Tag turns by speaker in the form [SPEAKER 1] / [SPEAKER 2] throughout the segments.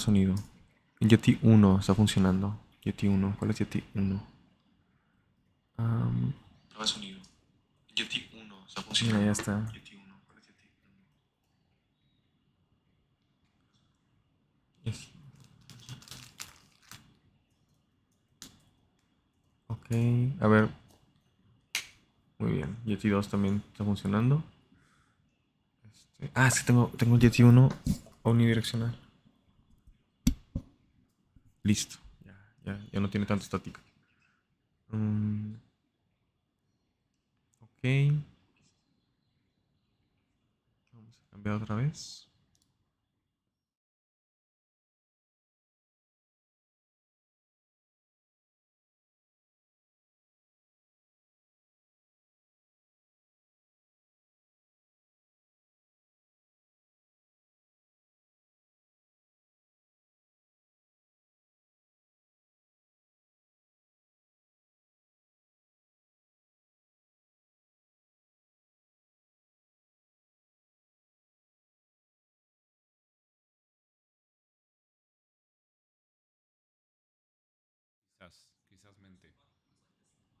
[SPEAKER 1] sonido. Yeti 1 está funcionando. Yeti 1. ¿Cuál es Yeti
[SPEAKER 2] 1? va a sonido. Yeti 1 está funcionando. ya está. Yeti 1. ¿Cuál es Yeti 1? Ok. A ver. Muy bien. Yeti 2 también está funcionando. Este, ah, sí, tengo, tengo Yeti 1 unidireccional Listo. Ya, ya, no tiene tanto estática. Mm. ok.
[SPEAKER 1] Vamos a cambiar otra vez.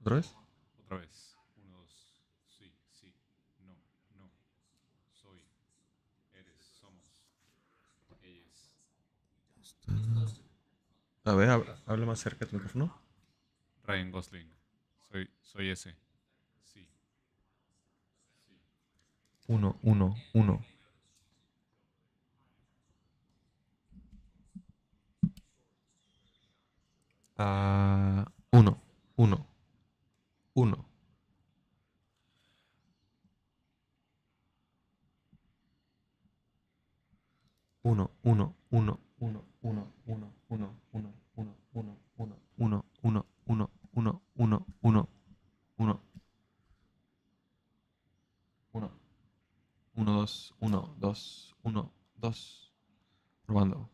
[SPEAKER 1] ¿Otra vez? Otra vez. Uno, dos. Sí, sí. No, no. Soy.
[SPEAKER 2] Eres. Somos. ellos A ver, habla más cerca tu micrófono.
[SPEAKER 3] Ryan Gosling. Soy, soy ese. sí.
[SPEAKER 2] Uno, uno, uno. Uh, uno, uno, uno. Uno, uno, uno, uno, uno, uno, uno, uno, uno, uno, uno, uno, uno, uno, uno, uno, uno, uno. Uno. Uno, dos, uno, dos, uno, dos. Probando.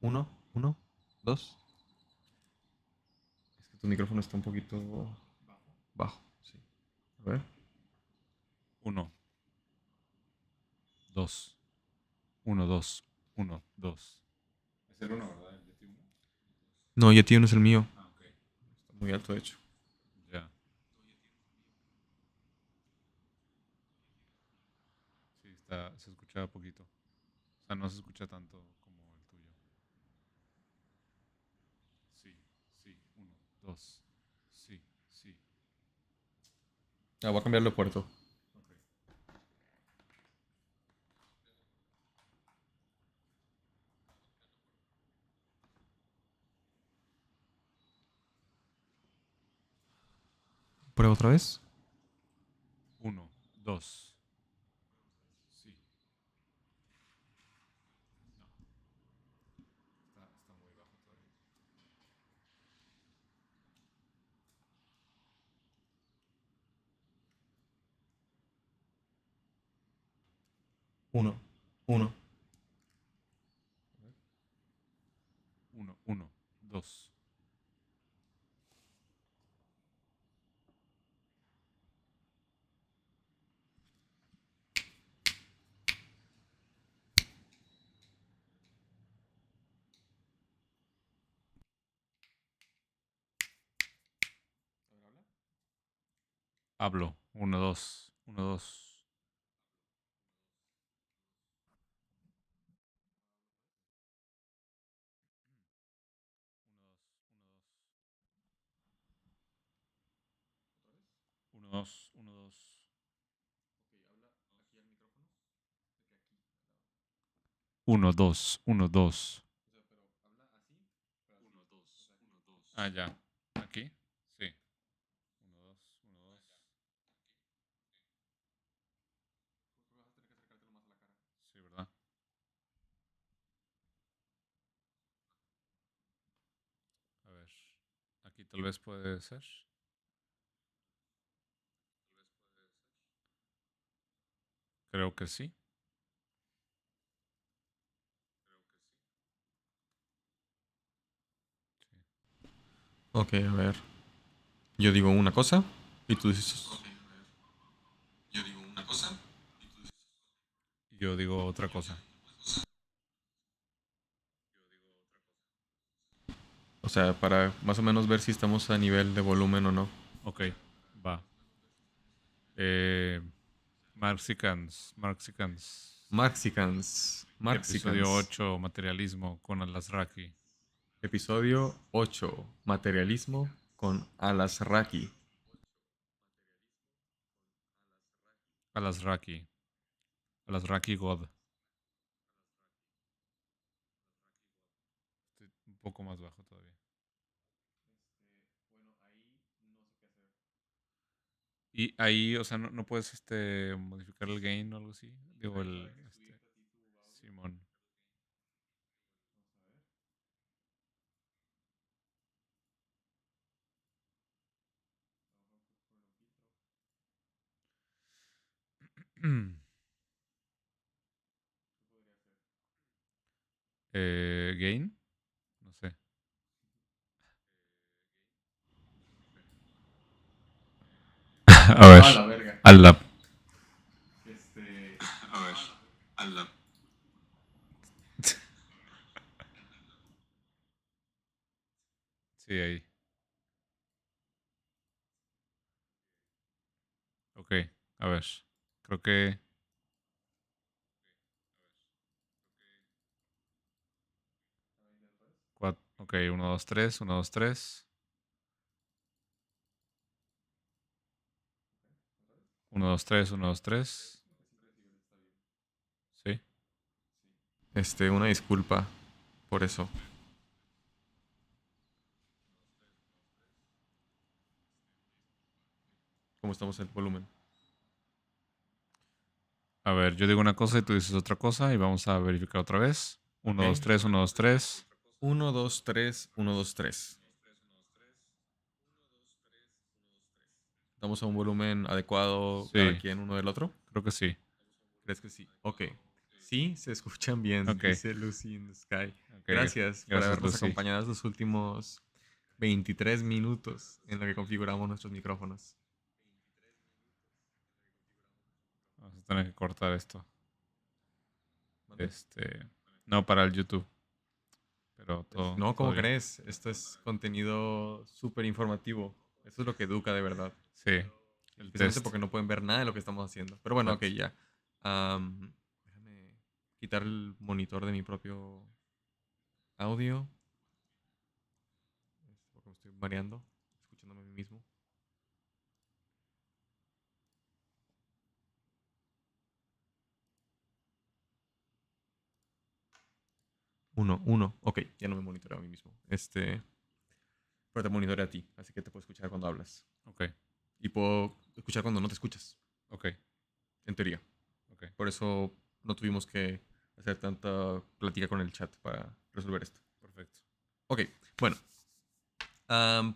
[SPEAKER 2] Uno, uno, dos micrófono está un poquito bajo. Sí. A ver.
[SPEAKER 3] 2 Dos. Uno, dos. Es el uno, ¿verdad? El Yeti 1.
[SPEAKER 2] No, Yeti 1 es el mío. Ah, está muy alto, de hecho.
[SPEAKER 3] Ya. Sí, está, se escucha poquito. O sea, no se escucha tanto. Sí, sí.
[SPEAKER 2] Ah, voy a cambiarlo de puerto. Okay. Prueba otra vez.
[SPEAKER 3] Uno, dos.
[SPEAKER 2] Uno. Uno. Uno, uno,
[SPEAKER 3] dos. Hablo. Uno, dos. Uno, dos. Uno, dos, uno, dos. habla aquí Uno, dos, uno, dos. Ah, ya. Aquí. Sí. Uno, dos, uno, ah, dos. Sí, ¿verdad? A ver. Aquí tal vez puede ser. Creo que sí.
[SPEAKER 2] Ok, a ver. Yo digo una cosa y tú dices. Yo digo una cosa y tú dices. Yo digo otra cosa. O sea, para más o menos ver si estamos a nivel de volumen o no. Ok, va.
[SPEAKER 3] Eh. Marxicans. Marxicans.
[SPEAKER 2] Marxicans. Marxicans. Episodio
[SPEAKER 3] 8, materialismo con Alasraki.
[SPEAKER 2] Episodio 8, materialismo con Alasraki.
[SPEAKER 3] Alasraki. Alasraki God. Estoy un poco más bajo. Y ahí, o sea, no, puedes este, modificar el gain o algo así. Ah, digo, el. Este, Simón. Eh, gain. A ver. a la este, a ver. Al lab. Sí, ahí. Ok, a ver. Creo que... Ok, 1, 2, 3, 1, 2, 3. 1, 2, 3, 1, 2, 3.
[SPEAKER 2] Sí. Este, una disculpa por eso. ¿Cómo estamos en el volumen?
[SPEAKER 3] A ver, yo digo una cosa y tú dices otra cosa y vamos a verificar otra vez. 1, 2, 3, 1, 2, 3.
[SPEAKER 2] 1, 2, 3, 1, 2, 3. estamos a un volumen adecuado para cada quien uno del otro? Creo que sí. ¿Crees que sí? Ok. Sí, se escuchan bien, dice Lucy in Sky. Gracias, por habernos acompañado los últimos 23 minutos en lo que configuramos nuestros micrófonos.
[SPEAKER 3] Vamos a tener que cortar esto. Este, no para el YouTube. Pero pues, todo. No, ¿cómo crees?
[SPEAKER 2] Esto es contenido súper informativo. Eso es lo que educa de verdad. Sí. El test. porque no pueden ver nada de lo que estamos haciendo. Pero bueno, ok, ya. déjame quitar el monitor de mi propio audio. Porque me estoy mareando, escuchándome a mí mismo. Uno, uno. Ok, ya no me monitoreo a mí mismo. Este pero te monitorea a ti, así que te puedo escuchar cuando hablas. Ok. Y puedo escuchar cuando no te escuchas. Ok. En teoría. Ok. Por eso no tuvimos que hacer tanta plática con el chat para resolver esto. Perfecto. Ok, bueno.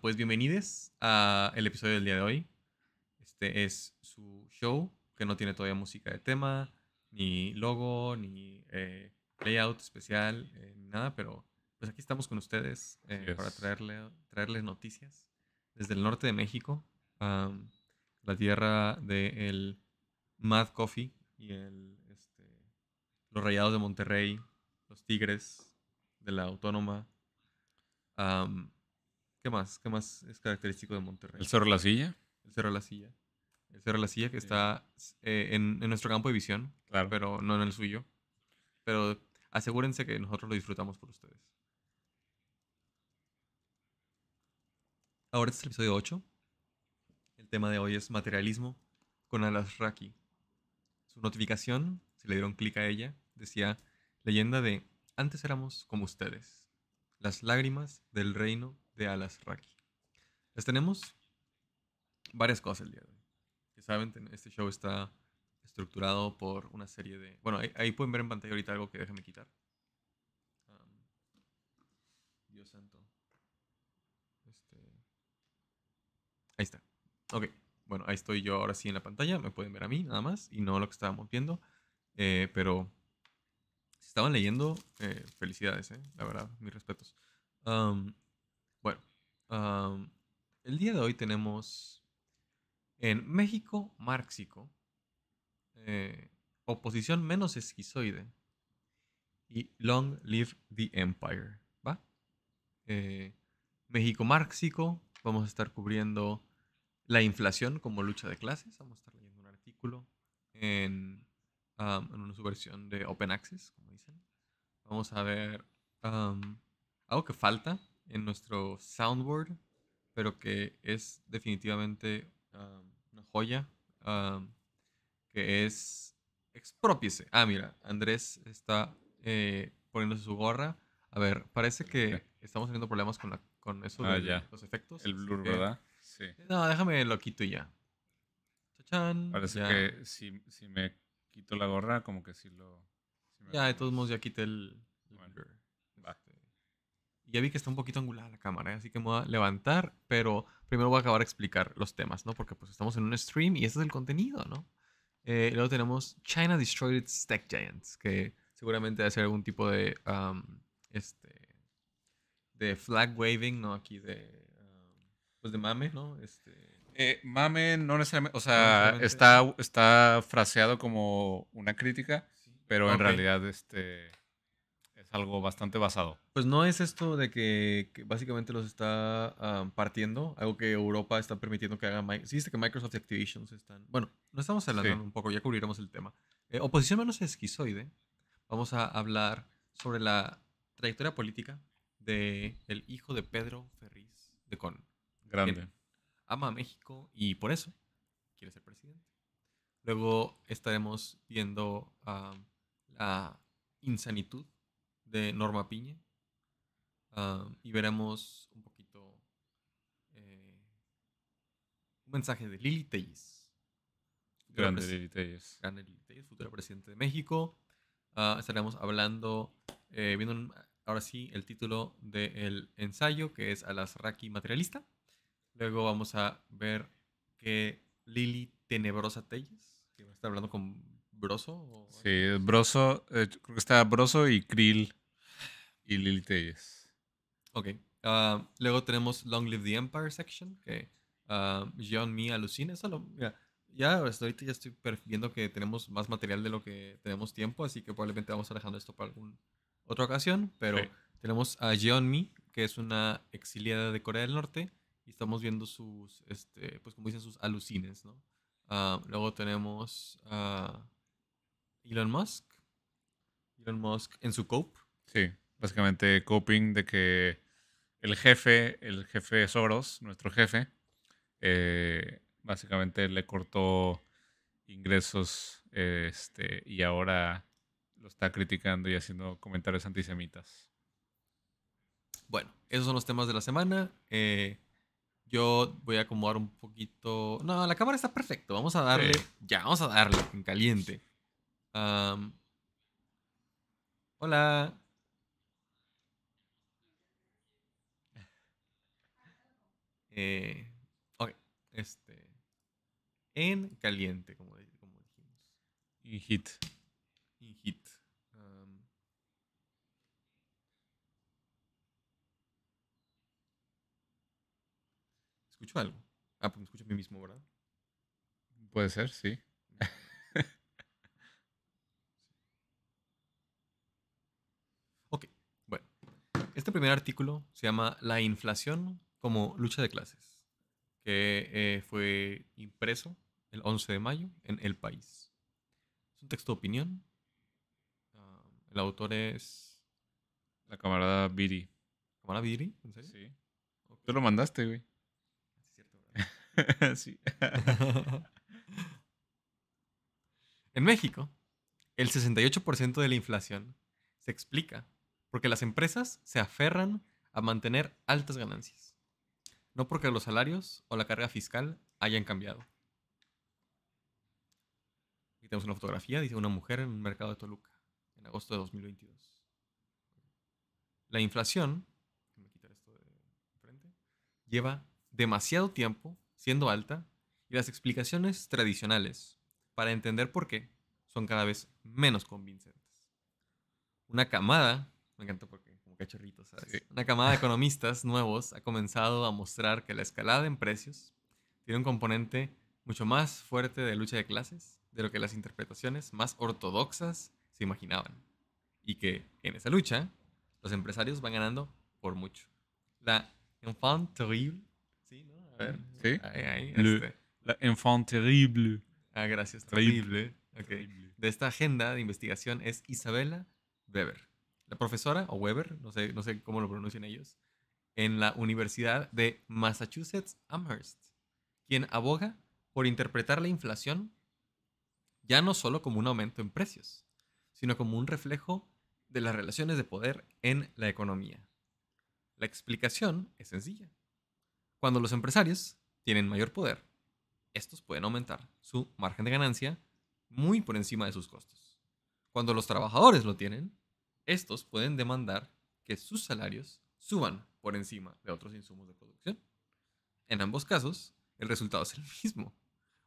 [SPEAKER 2] pues bienvenidos al episodio del día de hoy. Este es su show, que no tiene todavía música de tema, ni logo, ni eh, layout especial, eh, nada, pero pues aquí estamos con ustedes eh, para traerle, traerles noticias desde el norte de México, la tierra del Mad Coffee y el, este, los Rayados de Monterrey, los Tigres de la Autónoma. ¿Qué más? ¿Qué más es característico de Monterrey? El Cerro de la Silla. El Cerro de la Silla. El Cerro la Silla que está eh, en, en, nuestro campo de visión, pero no en el suyo. Pero asegúrense que nosotros lo disfrutamos por ustedes. Ahora este es el episodio 8. El tema de hoy es materialismo con Alas Raki. Su notificación, si le dieron clic a ella, decía leyenda de antes éramos como ustedes. Las lágrimas del reino de Alas Raki. Les tenemos varias cosas el día de hoy. Que saben, este show está estructurado por una serie de... Bueno, ahí, pueden ver en pantalla ahorita algo que déjenme quitar. Dios santo. Ok, bueno, ahí estoy yo ahora sí en la pantalla. Me pueden ver a mí nada más y no lo que estábamos viendo. Eh, pero si estaban leyendo, eh, felicidades, eh, la verdad, mis respetos. bueno, el día de hoy tenemos en México Marxico, oposición menos esquizoide y Long Live the Empire. ¿Va? México Marxico, vamos a estar cubriendo la inflación como lucha de clases. Vamos a estar leyendo un artículo en, en una subversión de Open Access, como dicen. Vamos a ver algo que falta en nuestro soundboard, pero que es definitivamente una joya, que es expropiese. Ah, mira, Andrés está eh, poniéndose su gorra. A ver, parece que estamos teniendo problemas con, con eso ah, de los efectos. El blur, ¿verdad? No, déjame lo quito y ya. Parece que si, si, me
[SPEAKER 3] quito la gorra, como que si lo.
[SPEAKER 2] ya, de todos modos, ya quité el. Este. Ya vi que está un poquito angulada la cámara, ¿eh? así que me voy a levantar, pero primero voy a acabar de explicar los temas, ¿no? Porque pues estamos en un stream y ese es el contenido, ¿no? Eh, luego tenemos China Destroyed stack Giants, que seguramente va a ser algún tipo de, este, de flag waving, ¿no? Aquí de pues de mame, ¿no? Este... Eh, mame no necesariamente, o sea, Está,
[SPEAKER 3] está fraseado como una crítica, pero en realidad este, es algo bastante basado.
[SPEAKER 2] Pues no es esto de que, básicamente los está ah, partiendo, algo que Europa está permitiendo que haga. Sí, que Microsoft Activations están. Bueno, no estamos hablando un poco, ya cubriremos el tema. Eh, oposición menos esquizoide. Vamos a hablar sobre la trayectoria política del el hijo de Pedro Ferriz de Con. Grande. ama a México y por eso quiere ser presidente. Luego estaremos viendo um, la insanitud de Norma Piña um, y veremos un poquito eh, un mensaje de Lili Tellis. Grande Lili Tellis. Grande Lili futura presidente de México. Ah, estaremos hablando, eh, viendo ahora sí el título del ensayo que es a Alasraki Materialista. Luego vamos a ver que Lily Tenebrosa Telles, que va a estar hablando con Broso.
[SPEAKER 3] Sí, Broso, eh, creo que está Broso y Krill
[SPEAKER 2] y Lily Telles. Ok. Ah, luego tenemos Long Live the Empire section, que uh, alucina. ya, ahorita ya estoy viendo que tenemos más material de lo que tenemos tiempo, así que probablemente vamos a dejando esto para alguna otra ocasión. Pero tenemos a Jeon que es una exiliada de Corea del Norte, y estamos viendo sus, este, pues como dicen, sus alucines, ¿no? Ah, luego tenemos a Elon Musk. Elon Musk en su cope. Sí,
[SPEAKER 3] básicamente coping de que el jefe, el jefe Soros, nuestro jefe, eh, básicamente le cortó ingresos este, y ahora lo está criticando y haciendo comentarios antisemitas.
[SPEAKER 2] Bueno, esos son los temas de la semana. Eh, yo voy a acomodar un poquito. No, la cámara está perfecta. Vamos a darle. Ya, vamos a darle en caliente. Hola. Eh, ok, este. En caliente, como, como dijimos. Y hit. escucho algo. Ah, pues me escucho a mí mismo, ¿verdad? Puede ser, sí. ok, bueno. Este primer artículo se llama La inflación como lucha de clases, que eh, fue impreso el 11 de mayo en El País. Es un texto de opinión. Ah, el autor es... La
[SPEAKER 3] camarada Biri. ¿Camarada Biri? ¿En serio? Sí. Tú lo mandaste, güey.
[SPEAKER 2] en México, el 68% de la inflación se explica porque las empresas se aferran a mantener altas ganancias, no porque los salarios o la carga fiscal hayan cambiado. Aquí tenemos una fotografía, dice una mujer en un mercado de Toluca, en agosto de 2022. La inflación, me esto de frente, lleva demasiado tiempo siendo alta, y las explicaciones tradicionales, para entender por qué, son cada vez menos convincentes. Una camada, me encanta porque como cachorritos, Una camada de economistas nuevos ha comenzado a mostrar que la escalada en precios tiene un componente mucho más fuerte de lucha de clases de lo que las interpretaciones más ortodoxas se imaginaban. Y que en esa lucha los empresarios van ganando por mucho. La enfant terrible Sí. Este.
[SPEAKER 3] La enfant terrible. Ah, gracias. Terrible.
[SPEAKER 2] De esta agenda de investigación es Isabela Weber. La profesora, o Weber, no sé, no sé cómo lo pronuncian ellos, en la Universidad de Massachusetts Amherst, quien aboga por interpretar la inflación ya no solo como un aumento en precios, sino como un reflejo de las relaciones de poder en la economía. La explicación es sencilla. Cuando los empresarios tienen mayor poder, estos pueden aumentar su margen de ganancia muy por encima de sus costos. Cuando los trabajadores lo tienen, estos pueden demandar que sus salarios suban por encima de otros insumos de producción. En ambos casos, el resultado es el mismo,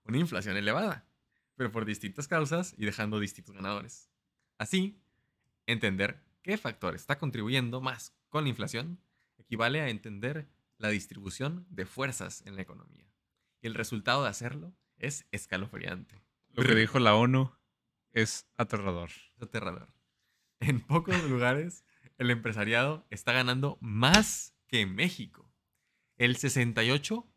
[SPEAKER 2] una inflación elevada, pero por distintas causas y dejando distintos ganadores. Así, entender qué factor está contribuyendo más con la inflación equivale a entender la distribución de fuerzas en la economía. Y el resultado de hacerlo es escalofriante. Lo que dijo la ONU es aterrador. aterrador. En pocos lugares, el empresariado está ganando más que en México. El 68,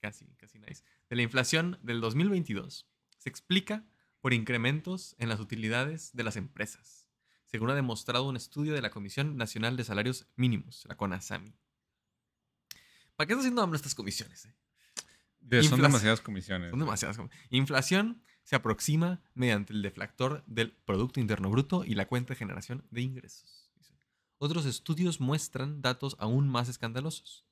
[SPEAKER 2] casi, casi nice, de la inflación del 2022 se explica por incrementos en las utilidades de las empresas, según ha demostrado un estudio de la Comisión Nacional de Salarios Mínimos, la CONASAMI. ¿Para qué está haciendo nuestras estas comisiones? Eh? son demasiadas comisiones. Son demasiadas comisiones. Inflación se aproxima mediante el deflactor del Producto Interno Bruto y la cuenta de generación de ingresos. Otros estudios muestran datos aún más escandalosos.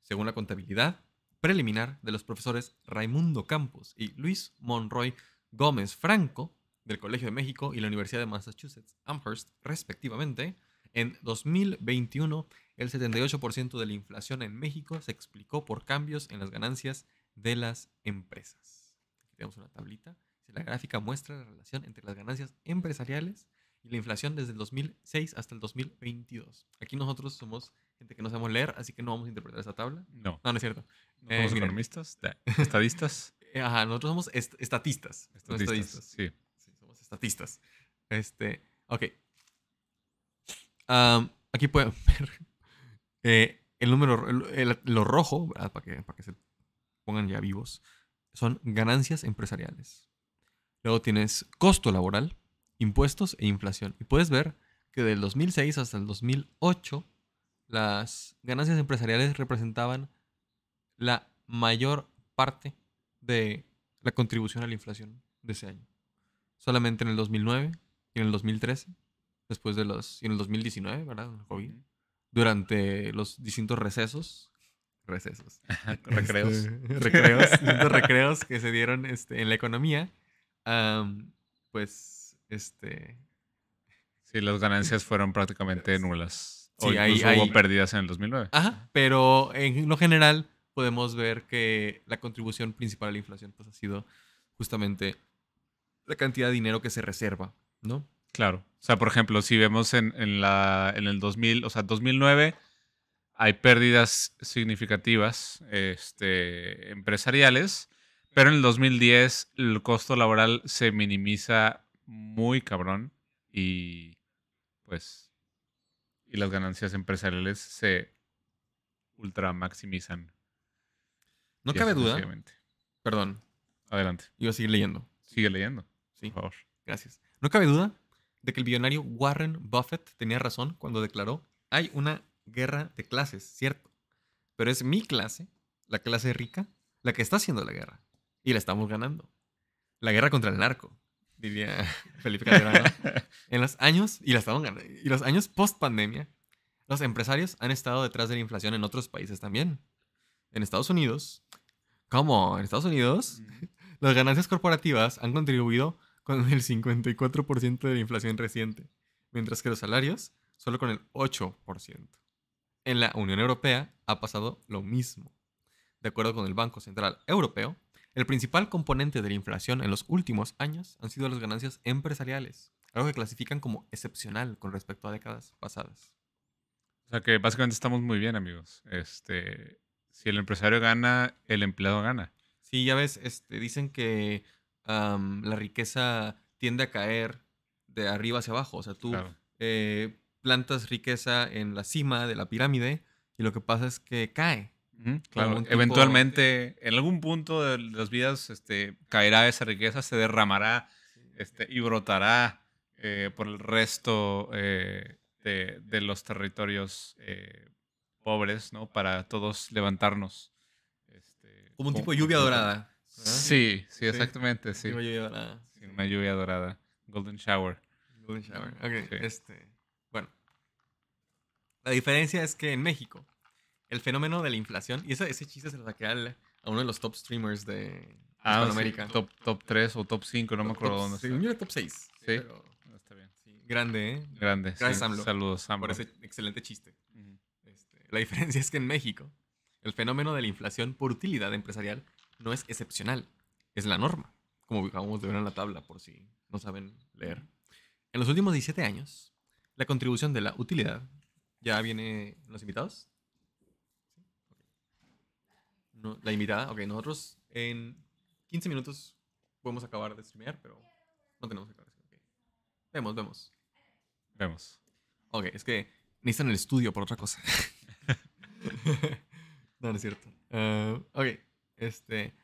[SPEAKER 2] Según la contabilidad preliminar de los profesores Raimundo Campos y Luis Monroy Gómez Franco del Colegio de México y la Universidad de Massachusetts Amherst, respectivamente, en 2021, el 78% de la inflación en México se explicó por cambios en las ganancias de las empresas. tenemos una tablita. La gráfica muestra la relación entre las ganancias empresariales y la inflación desde el 2006 hasta el 2022. Aquí nosotros somos gente que no sabemos leer, así que no vamos a interpretar esa tabla. No. No, es cierto. Eh, somos economistas, estadistas. Eh, ajá, nosotros somos estatistas. estadistas. Sí. somos estatistas. Este, ok, aquí pueden ver eh, el número, lo rojo, Para, que, para que se pongan ya vivos, son ganancias empresariales. Luego tienes costo laboral, impuestos e inflación. Y puedes ver que del 2006 hasta el 2008, las ganancias empresariales representaban la mayor parte de la contribución a la inflación de ese año. Solamente en el 2009 y en el 2013 después de los, en el 2019, ¿verdad? COVID. Durante los distintos recesos. Recesos. Este, recreos. recreos. recreos que se dieron este, en la economía. pues, este... Sí, las ganancias fueron
[SPEAKER 3] prácticamente nulas.
[SPEAKER 2] Sí, hubo pérdidas en el 2009. Ajá, pero en lo general podemos ver que la contribución principal a la inflación pues, ha sido justamente la cantidad de dinero que se reserva,
[SPEAKER 3] ¿no? Claro. O sea, por ejemplo, si vemos en, la, en el 2000, o sea, 2009 hay pérdidas significativas este, empresariales, pero en el 2010 el costo laboral se minimiza muy cabrón y pues y las ganancias empresariales se ultra maximizan.
[SPEAKER 2] No cabe duda. Perdón. Adelante. Iba a seguir leyendo. Sigue leyendo. Sí. Por favor. Gracias. No cabe duda de que el millonario Warren Buffett tenía razón cuando declaró, hay una guerra de clases, cierto, pero es mi clase, la clase rica, la que está haciendo la guerra y la estamos ganando. La guerra contra el narco, diría Felipe Calderón. en los años, y la estamos ganando, y los años post pandemia, los empresarios han estado detrás de la inflación en otros países también. En Estados Unidos, ¿cómo? En Estados Unidos, las ganancias corporativas han contribuido con el 54% de la inflación reciente, mientras que los salarios solo con el 8%. En la Unión Europea ha pasado lo mismo. De acuerdo con el Banco Central Europeo, el principal componente de la inflación en los últimos años han sido las ganancias empresariales, algo que clasifican como excepcional con respecto a décadas pasadas.
[SPEAKER 3] O sea que básicamente estamos muy bien, amigos. Este, si el empresario gana,
[SPEAKER 2] el empleado gana. Sí, ya ves, este, dicen que la riqueza tiende a caer de arriba hacia abajo. O sea, tú eh, plantas riqueza en la cima de la pirámide y lo que pasa es que cae. eventualmente,
[SPEAKER 3] en algún punto de las vidas este, caerá esa riqueza, se derramará este, y brotará eh, por el resto eh, de, los territorios pobres, ¿no? Para todos levantarnos.
[SPEAKER 2] Este, como un tipo de lluvia dorada. Sí, sí, exactamente, sí. Una lluvia dorada. una lluvia dorada. Golden Shower. Golden Shower, ok. Este, bueno. La diferencia es que en México, el fenómeno de la inflación, y ese, chiste se lo saqué a uno de los top streamers de ah, top,
[SPEAKER 3] top 3 o top 5, no me acuerdo dónde.
[SPEAKER 2] Sí, top 6. Sí, ah, está bien. grande, ¿eh? Grande. Gracias, Samlo. Saludos, AMLO. Por ese excelente chiste. Este, la diferencia es que en México, el fenómeno de la inflación por utilidad empresarial no es excepcional, es la norma, como acabamos de ver en la tabla, por si no saben leer. En los últimos 17 años, la contribución de la utilidad ya viene los invitados. la invitada, ok, nosotros en 15 minutos podemos acabar de streamear, pero no tenemos que acabar. Vemos, vemos. Vemos. Ok, es que necesitan el estudio por otra cosa. no, no es cierto. Eh, ok. Este,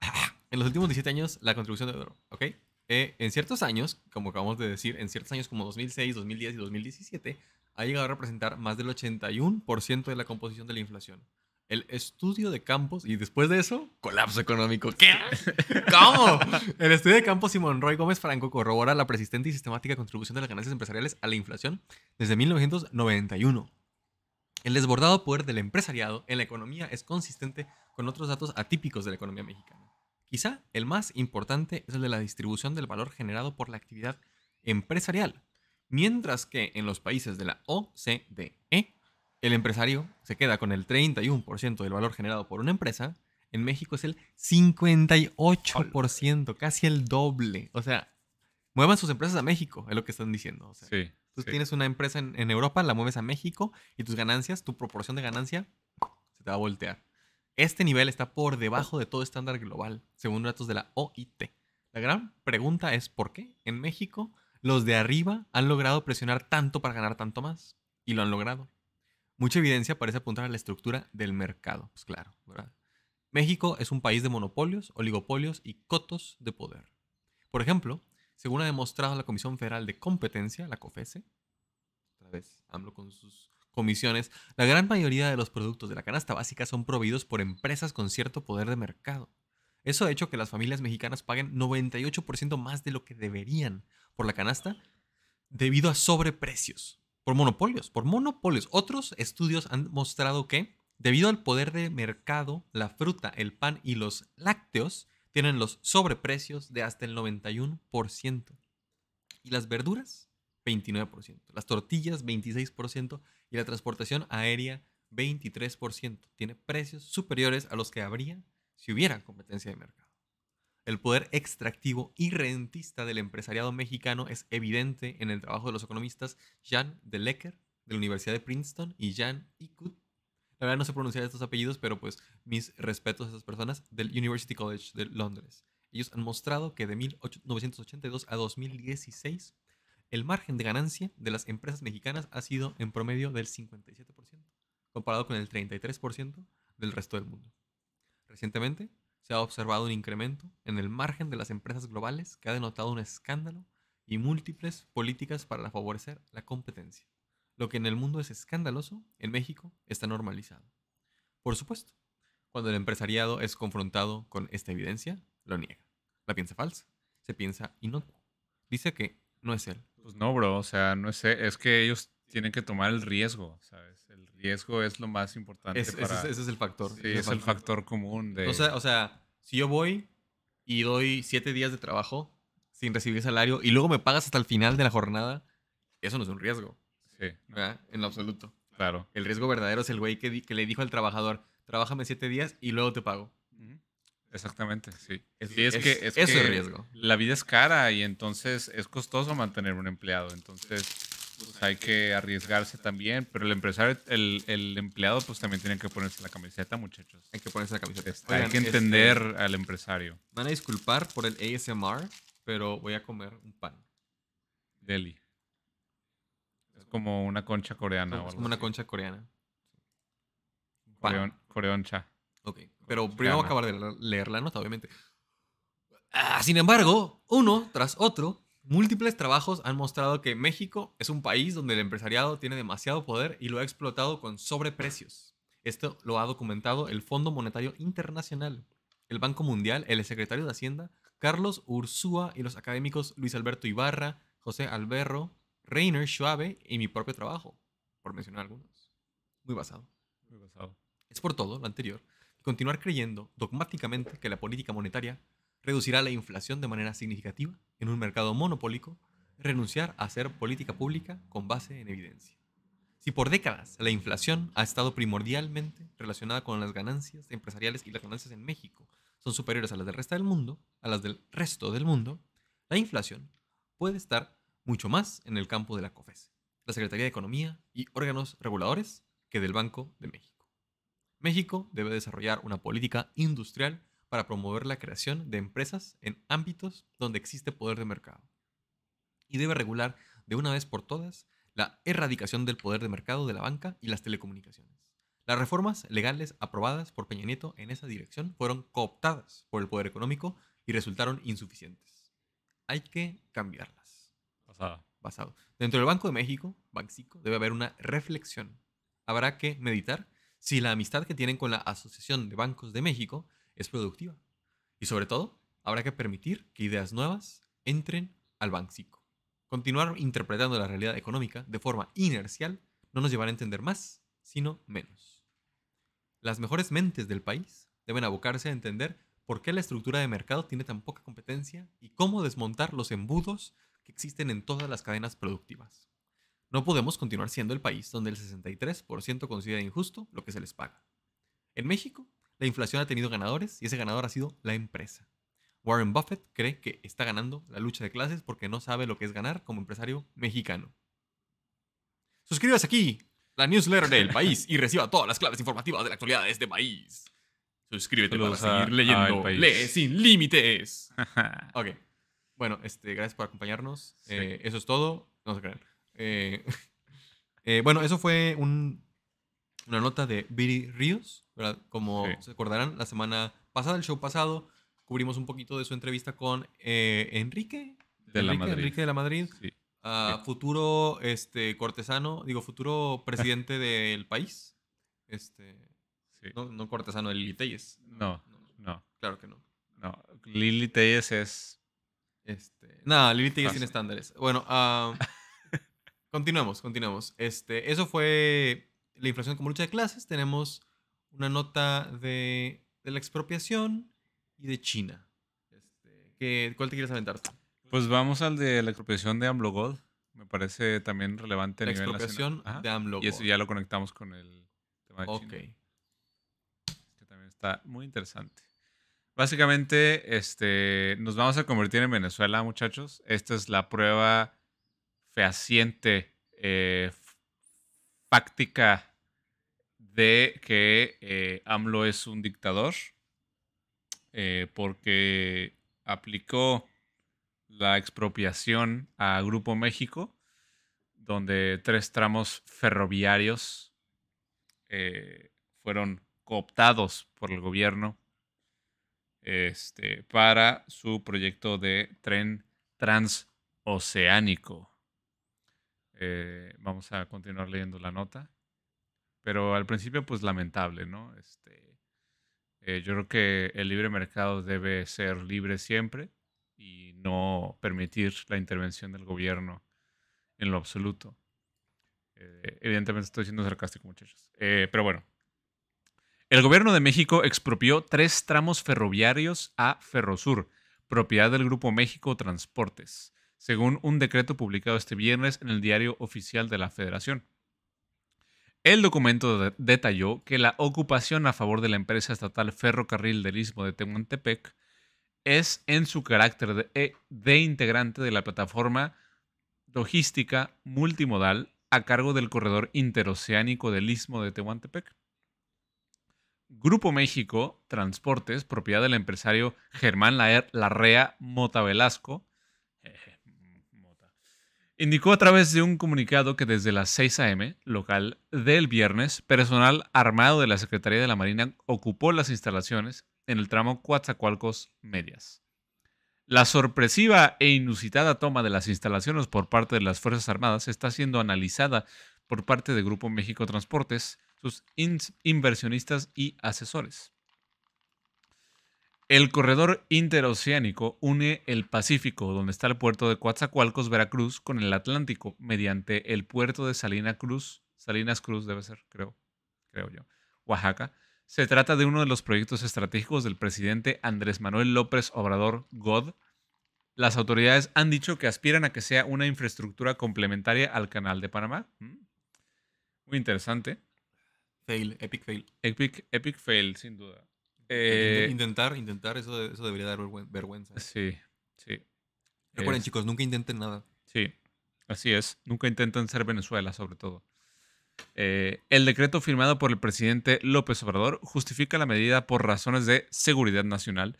[SPEAKER 2] en los últimos 17 años, la contribución de oro, ¿ok? Eh, en ciertos años, como acabamos de decir, en ciertos años como 2006, 2010 y 2017, ha llegado a representar más del 81% de la composición de la inflación. El estudio de campos, y después de eso, colapso económico. ¿Qué? ¿Cómo? El estudio de campos Simón Roy Gómez Franco corrobora la persistente y sistemática contribución de las ganancias empresariales a la inflación desde 1991. El desbordado poder del empresariado en la economía es consistente con otros datos atípicos de la economía mexicana. Quizá el más importante es el de la distribución del valor generado por la actividad empresarial, mientras que en los países de la OCDE, el empresario se queda con el 31% del valor generado por una empresa, en México es el 58%, casi el doble. O sea, muevan sus empresas a México, es lo que están diciendo. sí. Tú tienes una empresa en, en, Europa, la mueves a México y tus ganancias, tu proporción de ganancia se te va a voltear. Este nivel está por debajo de todo estándar global, según datos de la OIT. La gran pregunta es por qué en México los de arriba han logrado presionar tanto para ganar tanto más. Y lo han logrado. Mucha evidencia parece apuntar a la estructura del mercado. Pues claro, ¿verdad? México es un país de monopolios, oligopolios y cotos de poder. Por ejemplo, según ha demostrado la Comisión Federal de Competencia, la COFESE, otra vez hablo con sus comisiones, la gran mayoría de los productos de la canasta básica son proveídos por empresas con cierto poder de mercado. Eso ha hecho que las familias mexicanas paguen 98% más de lo que deberían por la canasta debido a sobreprecios, por monopolios, por monopolios. Otros estudios han mostrado que, debido al poder de mercado, la fruta, el pan y los lácteos tienen los sobreprecios de hasta el 91%. Y las verduras, 29%. Las tortillas, 26%. Y la transportación aérea, 23%. Tiene precios superiores a los que habría si hubiera competencia de mercado. El poder extractivo y rentista del empresariado mexicano es evidente en el trabajo de los economistas Jan de Lecker de la Universidad de Princeton y Jan Ikut la verdad no sé pronunciar estos apellidos, pero pues mis respetos a esas personas del University College de Londres. Ellos han mostrado que de 1982 a 2016 el margen de ganancia de las empresas mexicanas ha sido en promedio del 57%, comparado con el 33% del resto del mundo. Recientemente se ha observado un incremento en el margen de las empresas globales que ha denotado un escándalo y múltiples políticas para favorecer la competencia. Lo que en el mundo es escandaloso, en México está normalizado. Por supuesto, cuando el empresariado es confrontado con esta evidencia, lo niega. La piensa falsa, se piensa inocuo.
[SPEAKER 3] Dice que no es él. Pues no, bro, o sea, no es él. Es que ellos tienen que tomar el riesgo, ¿sabes? El
[SPEAKER 2] riesgo es lo más importante. para... ese, es, ese, es, el factor. es, el factor, común. De... O sea, o sea, si yo voy y doy siete días de trabajo sin recibir salario y luego me pagas hasta el final de la jornada, eso no es un riesgo. Sí. En lo absoluto. Claro. El riesgo verdadero es el güey que, le dijo al trabajador, trabájame siete días y luego te pago. Exactamente, sí. Es, es, que, riesgo. La vida es cara y entonces
[SPEAKER 3] es costoso mantener un empleado. Entonces pues, hay que arriesgarse también, pero el empresario, el, empleado pues también tiene que ponerse la camiseta, muchachos. Hay que ponerse la camiseta. Este, hay que este, entender al empresario.
[SPEAKER 2] Van a disculpar por el ASMR, pero voy a comer un pan.
[SPEAKER 3] Deli como una concha coreana. Como, como una
[SPEAKER 2] concha coreana. coreoncha. Ok, pero primero a acabar de leer, la nota, obviamente. Ah, sin embargo, uno tras otro, múltiples trabajos han mostrado que México es un país donde el empresariado tiene demasiado poder y lo ha explotado con sobreprecios. Esto lo ha documentado el Fondo Monetario Internacional, el Banco Mundial, el secretario de Hacienda, Carlos Ursúa y los académicos Luis Alberto Ibarra, José Alberro, Reiner, Schwabe y mi propio trabajo, por mencionar algunos. Muy basado. Muy basado. Es por todo lo anterior, continuar creyendo dogmáticamente que la política monetaria reducirá la inflación de manera significativa en un mercado monopólico, renunciar a hacer política pública con base en evidencia. Si por décadas la inflación ha estado primordialmente relacionada con las ganancias empresariales y las ganancias en México son superiores a las del resto del mundo, a las del resto del mundo, la inflación puede estar mucho más en el campo de la COFES, la Secretaría de Economía y órganos reguladores que del Banco de México. México debe desarrollar una política industrial para promover la creación de empresas en ámbitos donde existe poder de mercado. Y debe regular de una vez por todas la erradicación del poder de mercado de la banca y las telecomunicaciones. Las reformas legales aprobadas por Peña Nieto en esa dirección fueron cooptadas por el poder económico y resultaron insuficientes. Hay que cambiarlas. Basado. Dentro del Banco de México, Banxico, debe haber una reflexión. Habrá que meditar si la amistad que tienen con la Asociación de Bancos de México es productiva. Y sobre todo, habrá que permitir que ideas nuevas entren al Banxico. Continuar interpretando la realidad económica de forma inercial no nos llevará a entender más, sino menos. Las mejores mentes del país deben abocarse a entender por qué la estructura de mercado tiene tan poca competencia y cómo desmontar los embudos que existen en todas las cadenas productivas. No podemos continuar siendo el país donde el 63% considera injusto lo que se les paga. En México, la inflación ha tenido ganadores y ese ganador ha sido la empresa. Warren Buffett cree que está ganando la lucha de clases porque no sabe lo que es ganar como empresario mexicano. Suscríbase aquí, la newsletter del país, y reciba todas las claves informativas de la actualidad de este país. Suscríbete para seguir leyendo. Lee sin límites. ok. Bueno, este, gracias por acompañarnos. Eh, eso es todo. No se crean. Eh, eh, bueno, eso fue una nota de Viri Ríos, Como se acordarán, la semana pasada, el show pasado, cubrimos un poquito de su entrevista con Enrique. De la Madrid. Enrique de la Madrid. futuro este, cortesano, digo, futuro presidente del país. Este, no, no, cortesano de Lili Telles. No,
[SPEAKER 3] no, Claro que no.
[SPEAKER 2] No, Lili Telles
[SPEAKER 3] es este, nada, Lilith sin
[SPEAKER 2] estándares. Bueno, continuamos, continuamos. Este, eso fue la inflación como lucha de clases. Tenemos una nota de, la expropiación y de China. Este, ¿Cuál te quieres aventar? Pues vamos al de
[SPEAKER 3] la expropiación de Gold. Me parece también relevante. A la expropiación de AMLO. Y eso ya lo conectamos con el tema de okay. China. Que este también está muy interesante. Básicamente, este, nos vamos a convertir en Venezuela, muchachos. Esta es la prueba fehaciente, eh, fáctica de que eh, AMLO es un dictador, eh, porque aplicó la expropiación a Grupo México, donde tres tramos ferroviarios fueron cooptados por el gobierno este, para su proyecto de tren transoceánico. Eh, vamos a continuar leyendo la nota. Pero al principio, pues lamentable, ¿no? Este, eh, yo creo que el libre mercado debe ser libre siempre y no permitir la intervención del gobierno en lo absoluto. Eh, evidentemente estoy siendo sarcástico, muchachos. pero bueno, el gobierno de México expropió tres tramos ferroviarios a Ferrosur, propiedad del Grupo México Transportes, según un decreto publicado este viernes en el Diario Oficial de la Federación. El documento detalló que la ocupación a favor de la empresa estatal Ferrocarril del Istmo de Tehuantepec es en su carácter de, eh, de integrante de la plataforma logística multimodal a cargo del corredor interoceánico del Istmo de Tehuantepec Grupo México Transportes, propiedad del empresario Germán Larrea Mota Velasco, eh, indicó a través de un comunicado que desde las 6 a.m., local del viernes, personal armado de la Secretaría de la Marina ocupó las instalaciones en el tramo Coatzacoalcos Medias. La sorpresiva e inusitada toma de las instalaciones por parte de las Fuerzas Armadas está siendo analizada por parte de Grupo México Transportes, sus inversionistas y asesores. El corredor interoceánico une el Pacífico, donde está el puerto de Coatzacoalcos, Veracruz, con el Atlántico, mediante el puerto de Salina Cruz, Salinas Cruz debe ser, creo, creo yo, Oaxaca. Se trata de uno de los proyectos estratégicos del presidente Andrés Manuel López Obrador God. Las autoridades han dicho que aspiran a que sea una infraestructura complementaria al Canal de Panamá. Mm. Muy interesante. Fail, epic fail. Epic, epic fail, sin duda. Eh, intentar,
[SPEAKER 2] intentar, eso, eso debería dar vergüenza. Sí,
[SPEAKER 3] sí. Recuerden, chicos, nunca intenten nada. Sí, así es. Nunca intenten ser Venezuela, sobre todo. Eh, el decreto firmado por el presidente López Obrador justifica la medida por razones de seguridad nacional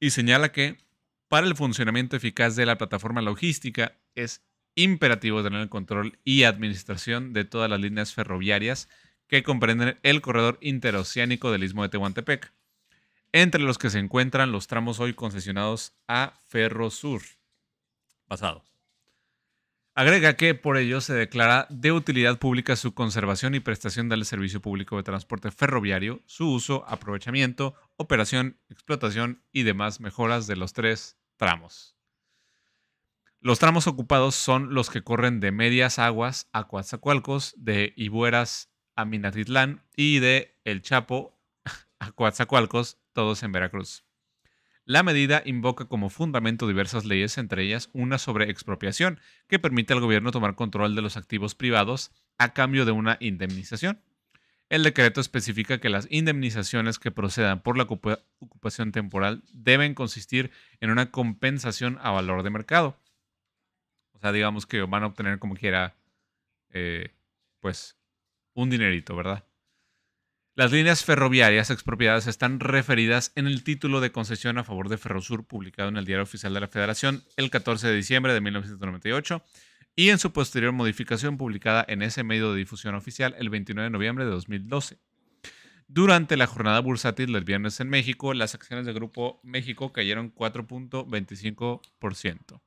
[SPEAKER 3] y señala que para el funcionamiento eficaz de la plataforma logística es imperativo tener el control y administración de todas las líneas ferroviarias que comprenden el corredor interoceánico del Istmo de Tehuantepec, entre los que se encuentran los tramos hoy concesionados a Ferrosur. Pasado. Agrega que por ello se declara de utilidad pública su conservación y prestación del servicio público de transporte ferroviario, su uso, aprovechamiento, operación, explotación y demás mejoras de los tres tramos. Los tramos ocupados son los que corren de Medias Aguas a Coatzacoalcos, de Ibueras a Minatitlán y de El Chapo a Coatzacoalcos, todos en Veracruz. La medida invoca como fundamento diversas leyes, entre ellas una sobre expropiación, que permite al gobierno tomar control de los activos privados a cambio de una indemnización. El decreto especifica que las indemnizaciones que procedan por la ocupación temporal deben consistir en una compensación a valor de mercado. O sea, digamos que van a obtener como quiera, eh, pues, un dinerito, ¿verdad? Las líneas ferroviarias expropiadas están referidas en el título de concesión a favor de Ferrosur publicado en el Diario Oficial de la Federación el 14 de diciembre de 1998 y en su posterior modificación publicada en ese medio de difusión oficial el 29 de noviembre de 2012. Durante la jornada bursátil del viernes en México, las acciones del Grupo México cayeron 4.25%.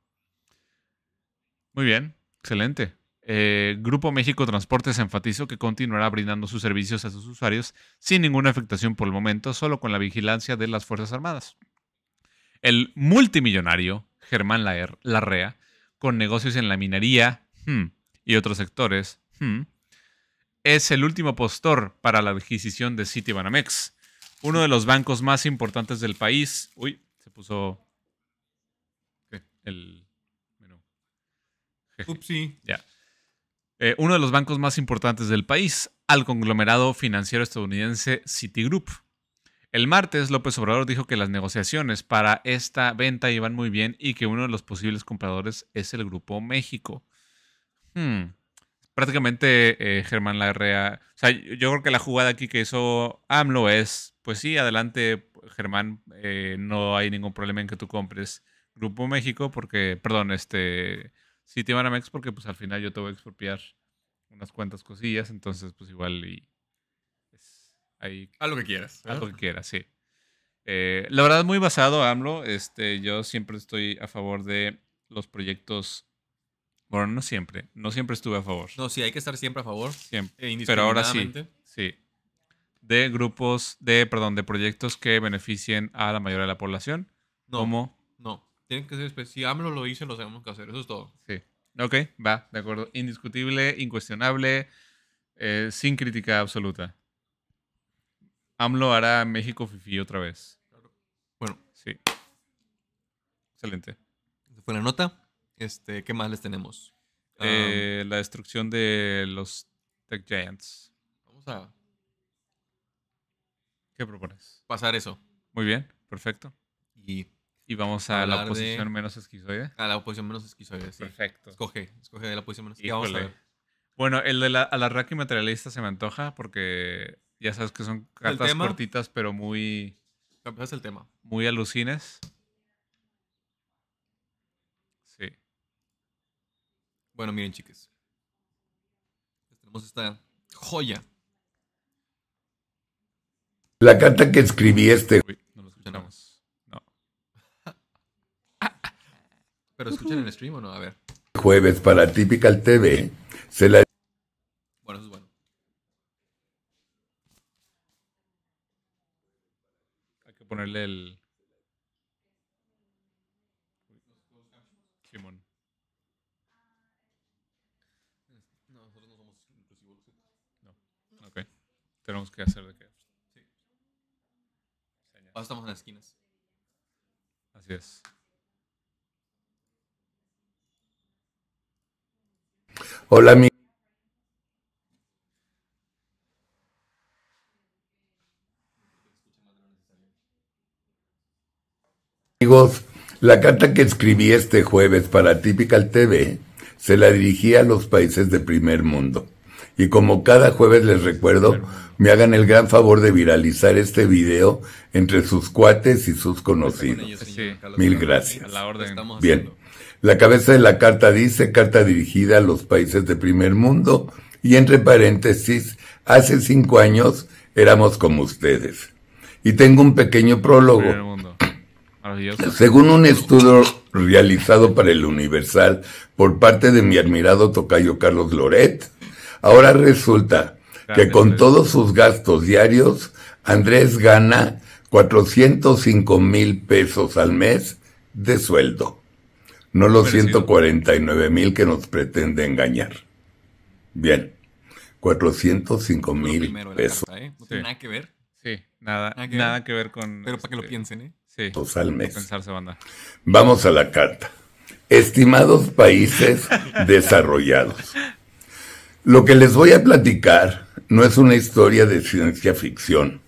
[SPEAKER 3] Muy bien, excelente. Eh, Grupo México Transportes enfatizó que continuará brindando sus servicios a sus usuarios sin ninguna afectación por el momento, solo con la vigilancia de las Fuerzas Armadas. El multimillonario Germán Larrea, con negocios en la minería hmm, y otros sectores, hmm, es el último postor para la adquisición de Citibanamex, uno de los bancos más importantes del país. Uy, se puso el menú. Upsi. Ya. Eh, uno de los bancos más importantes del país, al conglomerado financiero estadounidense Citigroup. El martes, López Obrador dijo que las negociaciones para esta venta iban muy bien y que uno de los posibles compradores es el Grupo México. Hmm, prácticamente eh, Germán Larrea. O sea, yo creo que la jugada aquí que hizo AMLO es: pues sí, adelante, Germán, eh, no hay ningún problema en que tú compres Grupo México, porque, perdón, este sí te porque pues al final yo te voy a expropiar unas cuantas cosillas, entonces pues igual y es ahí. A lo que quieras. A ¿eh? lo que quieras, sí. Eh, la verdad, muy basado, AMLO. Este, yo siempre estoy a favor de los proyectos. Bueno, no siempre. No siempre estuve a favor.
[SPEAKER 2] No, sí, hay que estar siempre a favor. Siempre. E pero ahora sí.
[SPEAKER 3] Sí. De grupos, de, perdón, de proyectos que beneficien a la mayoría de la población. No.
[SPEAKER 2] No. Tienen que ser específicos. Si AMLO lo hizo, lo tenemos que hacer. Eso es todo.
[SPEAKER 3] Sí. Ok, va, de acuerdo. Indiscutible, incuestionable, eh, sin crítica absoluta. AMLO hará México Fifi otra vez. Claro. Bueno. Sí. Excelente. Fue la nota. Este, ¿Qué más les tenemos? Eh, la destrucción de los Tech Giants.
[SPEAKER 2] Vamos a. ¿Qué propones? Pasar eso.
[SPEAKER 3] Muy bien, perfecto. Y y vamos a, la oposición menos esquizoide.
[SPEAKER 2] A la oposición menos esquizoide, sí. Perfecto. Escoge, escoge de la oposición menos esquizoide. Vamos
[SPEAKER 3] Bueno, el de la la materialista se me antoja porque ya sabes que son cartas cortitas, pero muy. Es el tema. Muy alucines.
[SPEAKER 2] Sí. Bueno, miren, chiques. Tenemos esta joya.
[SPEAKER 4] La carta que escribí este. no lo escuchamos.
[SPEAKER 2] ¿Pero escuchen el stream o no? A ver.
[SPEAKER 4] Jueves para Typical TV se la...
[SPEAKER 2] Bueno, eso es bueno.
[SPEAKER 3] Hay que ponerle el... Simón.
[SPEAKER 2] No, nosotros no somos No. Ok.
[SPEAKER 3] Tenemos que hacer de
[SPEAKER 2] qué. Sí. Ahora estamos en las esquinas.
[SPEAKER 3] Así es.
[SPEAKER 4] Hola, mi amigos. La carta que escribí este jueves para Typical TV se la dirigía a los países de primer mundo. Y como cada jueves les recuerdo, me hagan el gran favor de viralizar este video entre sus cuates y sus pues conocidos. Mil gracias. Bien. La cabeza de la carta dice carta dirigida a los países de primer mundo y entre paréntesis, hace cinco años éramos como ustedes. Y tengo un pequeño prólogo. Según un estudio realizado para el Universal por parte de mi admirado tocayo Carlos Loret, ahora resulta que con todos sus gastos diarios, Andrés gana 405 mil pesos al mes de sueldo no los 149 mil que nos pretende engañar. Bien, 405 mil pesos. ¿eh?
[SPEAKER 3] nada que ver. Sí, nada, nada, que, ver. con... Pero para que lo este, piensen, ¿eh?
[SPEAKER 4] Sí. Pensarse, Vamos a la carta. Estimados países desarrollados, lo que les voy a platicar no es una historia de ciencia ficción.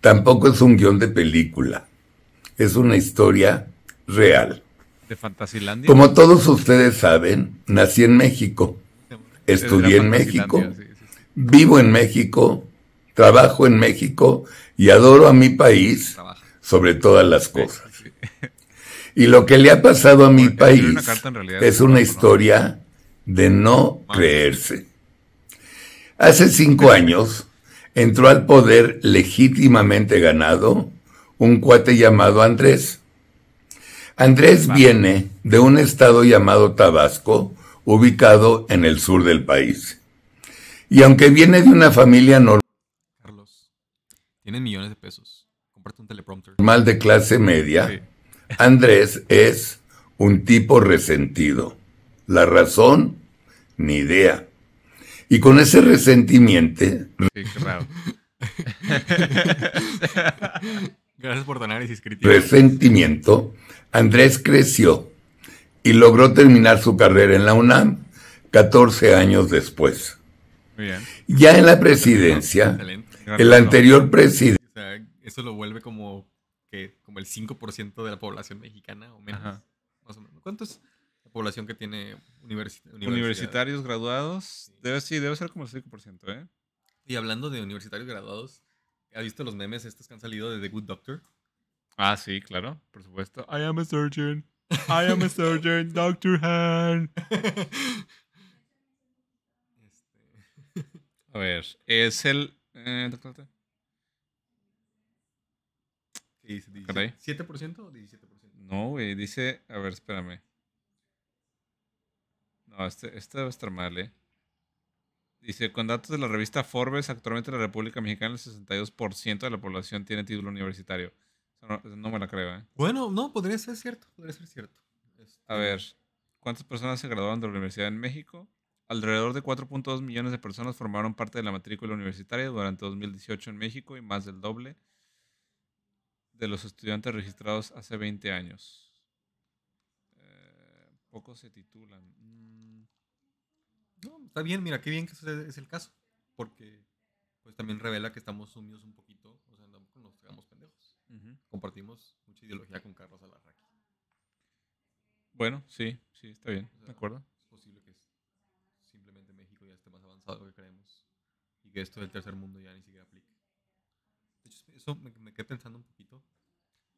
[SPEAKER 4] Tampoco es un guión de película. Es una historia real. Como todos ustedes saben, nací en México, estudié en México, vivo en México, trabajo en México y adoro a mi país sobre todas las cosas. Y lo que le ha pasado a mi país es una historia de no creerse. Hace cinco años entró al poder legítimamente ganado un cuate llamado Andrés Andrés viene de un estado llamado Tabasco, ubicado en el sur del país. Y aunque viene de una familia normal...
[SPEAKER 2] millones de pesos.
[SPEAKER 4] de clase media, Andrés es un tipo resentido. La razón, ni idea. Y con ese resentimiento... Sí,
[SPEAKER 2] Gracias por tu análisis crítico.
[SPEAKER 4] Resentimiento Andrés creció y logró terminar su carrera en la UNAM 14 años después.
[SPEAKER 2] Ya en la presidencia, el anterior presidente... eso lo vuelve como, como el 5% de la población mexicana o menos. ¿Cuánto es la población que tiene universitarios graduados?
[SPEAKER 3] Debe, sí, debe ser como el 5%,
[SPEAKER 2] ¿eh? Y hablando de universitarios graduados, ¿ha visto los memes estos que han salido de The Good Doctor? Ah, sí, claro, por supuesto.
[SPEAKER 3] I am a surgeon. I am a surgeon, Doctor Han. Este, a ver, es el. Eh, ¿Qué dice? ¿7% o 17%? No, güey, dice. A ver, espérame. No, este, este debe estar mal, eh. Dice, con datos de la revista Forbes, actualmente en la República Mexicana el 62% de la población tiene título universitario. No, me la creo, ¿eh? Bueno,
[SPEAKER 2] no, podría ser cierto, podría ser cierto.
[SPEAKER 3] Este, A ver, ¿cuántas personas se graduaron de la universidad en México? Alrededor de 4.2 millones de personas formaron parte de la matrícula universitaria durante 2018 en México y más del doble de los estudiantes registrados hace 20 años. Eh, pocos se titulan.
[SPEAKER 2] Mm, no, está bien, mira, qué bien que ese es el caso, porque pues también revela que estamos sumidos un poquito compartimos mucha ideología con Carlos Alarraqui.
[SPEAKER 3] Bueno, sí, sí, está bien, de acuerdo.
[SPEAKER 2] Es posible que simplemente México ya esté más avanzado de lo que creemos y que esto del tercer mundo ya ni siquiera aplique. De hecho, eso me, me quedé pensando un poquito.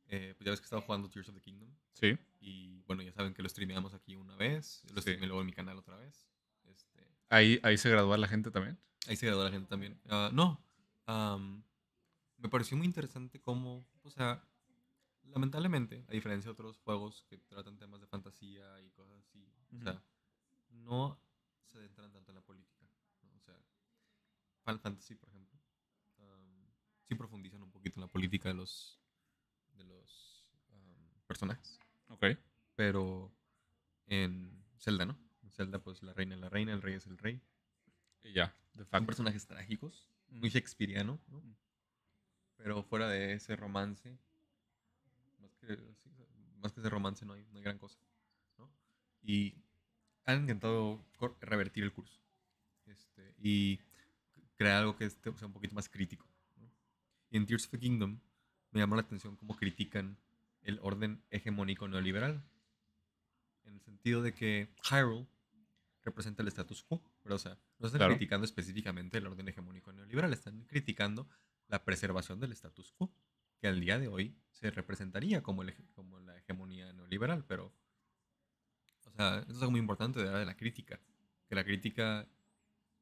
[SPEAKER 2] Eh, pues ya ves que estaba jugando Tears of the Kingdom. Sí. Y bueno, ya saben que lo streameamos aquí una vez, lo streameé luego en mi canal otra vez. Este. ¿Ahí, ¿Ahí se graduó la gente también? Ahí se graduó la gente también. Ah, no, um, me pareció muy interesante cómo, o sea, lamentablemente, a diferencia de otros juegos que tratan temas de fantasía y cosas así, o sea, no se adentran tanto en la política. O sea, Final Fantasy, por ejemplo, sí profundizan un poquito en la política de los, de los personajes. Ok. Pero en Zelda, ¿no? En Zelda, pues la reina es la reina, el rey es el rey. Y ya, de Son personajes trágicos, muy Shakespeareano, ¿no? Pero fuera de ese romance, más que, ese romance no hay, no gran cosa. ¿no? Y han intentado revertir el curso este, y crear algo que este, sea un poquito más crítico. en Tears of the Kingdom me llamó la atención cómo critican el orden hegemónico neoliberal. En el sentido de que Hyrule representa el status quo. Pero, o sea, no están criticando específicamente el orden hegemónico neoliberal, están criticando la preservación del status quo, que al día de hoy se representaría como, como la hegemonía neoliberal, pero, o sea, eso es algo muy importante de la, crítica, que la crítica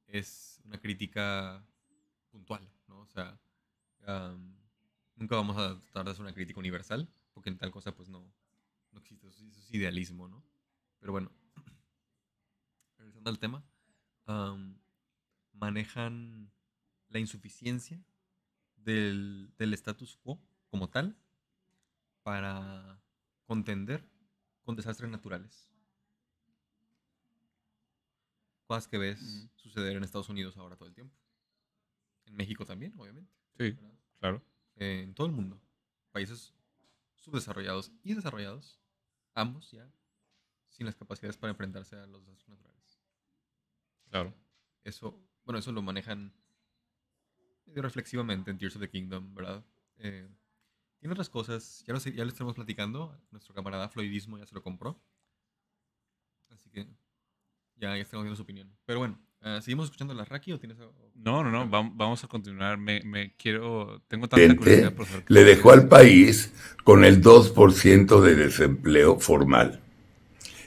[SPEAKER 2] es una crítica puntual, ¿no? O sea, nunca vamos a tratar de hacer una crítica universal, porque en tal cosa pues no,
[SPEAKER 1] no existe, eso es
[SPEAKER 2] idealismo, ¿no? Pero bueno, regresando al tema, manejan la insuficiencia del, status quo como tal para contender con desastres naturales. Cosas que ves suceder en Estados Unidos ahora todo el tiempo. En México también, obviamente. Sí, claro. en todo el mundo. Países subdesarrollados y desarrollados, ambos ya, sin las capacidades para enfrentarse a los desastres naturales. Claro. Eso, bueno, eso lo manejan reflexivamente en Tears of the Kingdom, ¿verdad? Eh, tiene otras cosas, ya lo, ya estamos platicando, nuestro camarada Floydismo ya se lo compró. Así que ya, estamos viendo su opinión. Pero bueno, eh, ¿seguimos escuchando la Raki o tienes No, no, no, vamos a
[SPEAKER 3] continuar. Me, quiero, tengo tanta curiosidad Le dejó al
[SPEAKER 4] país con el 2% de desempleo formal.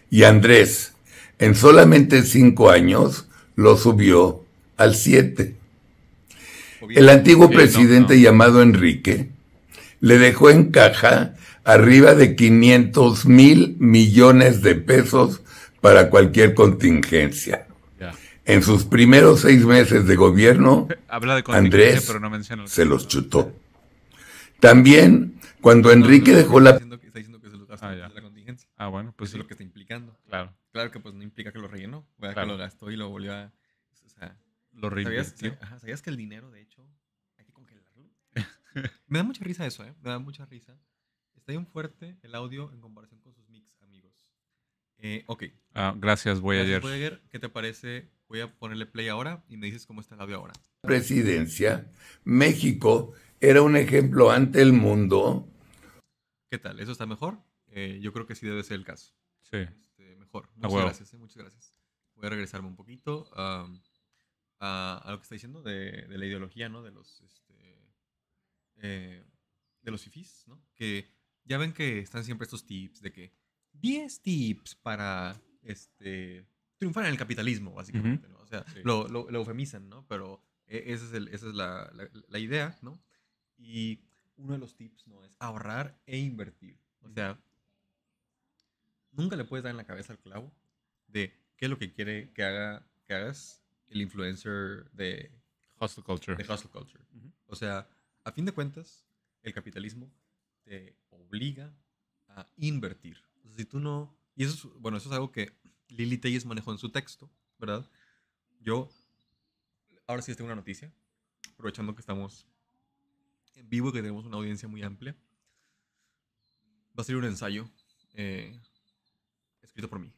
[SPEAKER 4] Y Andrés, en solamente 5 años, lo subió al 7%. El antiguo presidente llamado Enrique le dejó en caja arriba de 500 mil millones de pesos para cualquier contingencia. En sus primeros seis meses de gobierno, Andrés se los chutó. También, cuando Enrique dejó la... está diciendo
[SPEAKER 2] que se los gastó la contingencia. Ah, bueno, pues sí. es lo que está implicando. Claro. Claro que pues no implica que lo rellenó, que lo gastó y lo volvió a... lo ¿sabías, ¿sabías, que el dinero de me da mucha risa eso, ¿eh? Me da mucha risa. Está bien fuerte el audio en comparación con sus mix, amigos. Eh, ok. Ah, gracias, Voy a Voyager. ¿Qué te parece? Voy a ponerle play ahora y me dices cómo está el audio ahora. Presidencia,
[SPEAKER 4] México era un ejemplo ante el mundo.
[SPEAKER 2] ¿Qué tal? ¿Eso está mejor? Eh, yo creo que sí debe ser el caso. Sí. Este, mejor. Muchas gracias, ¿eh? muchas gracias. Voy a regresarme un poquito a, lo que está diciendo de, la ideología, ¿no? De los... Eh, de los IFIs, Que ya ven que están siempre estos tips de que 10 tips para este, triunfar en el capitalismo, básicamente, O sea, lo, lo, eufemizan, Pero e, esa es, esa es la, idea, ¿no? Y uno de los tips, ¿no? Es ahorrar e invertir. O sea, nunca le puedes dar en la cabeza al clavo de qué es lo que quiere que, haga, que hagas el influencer de... Hustle culture. De hustle culture. O sea, a fin de cuentas, el capitalismo te obliga a invertir. si tú no... Y eso es, bueno, eso es algo que Lili Telles manejó en su texto, ¿verdad? Yo, ahora sí les tengo una noticia, aprovechando que estamos en vivo y que tenemos una audiencia muy amplia. Va a ser un ensayo eh, escrito por mí,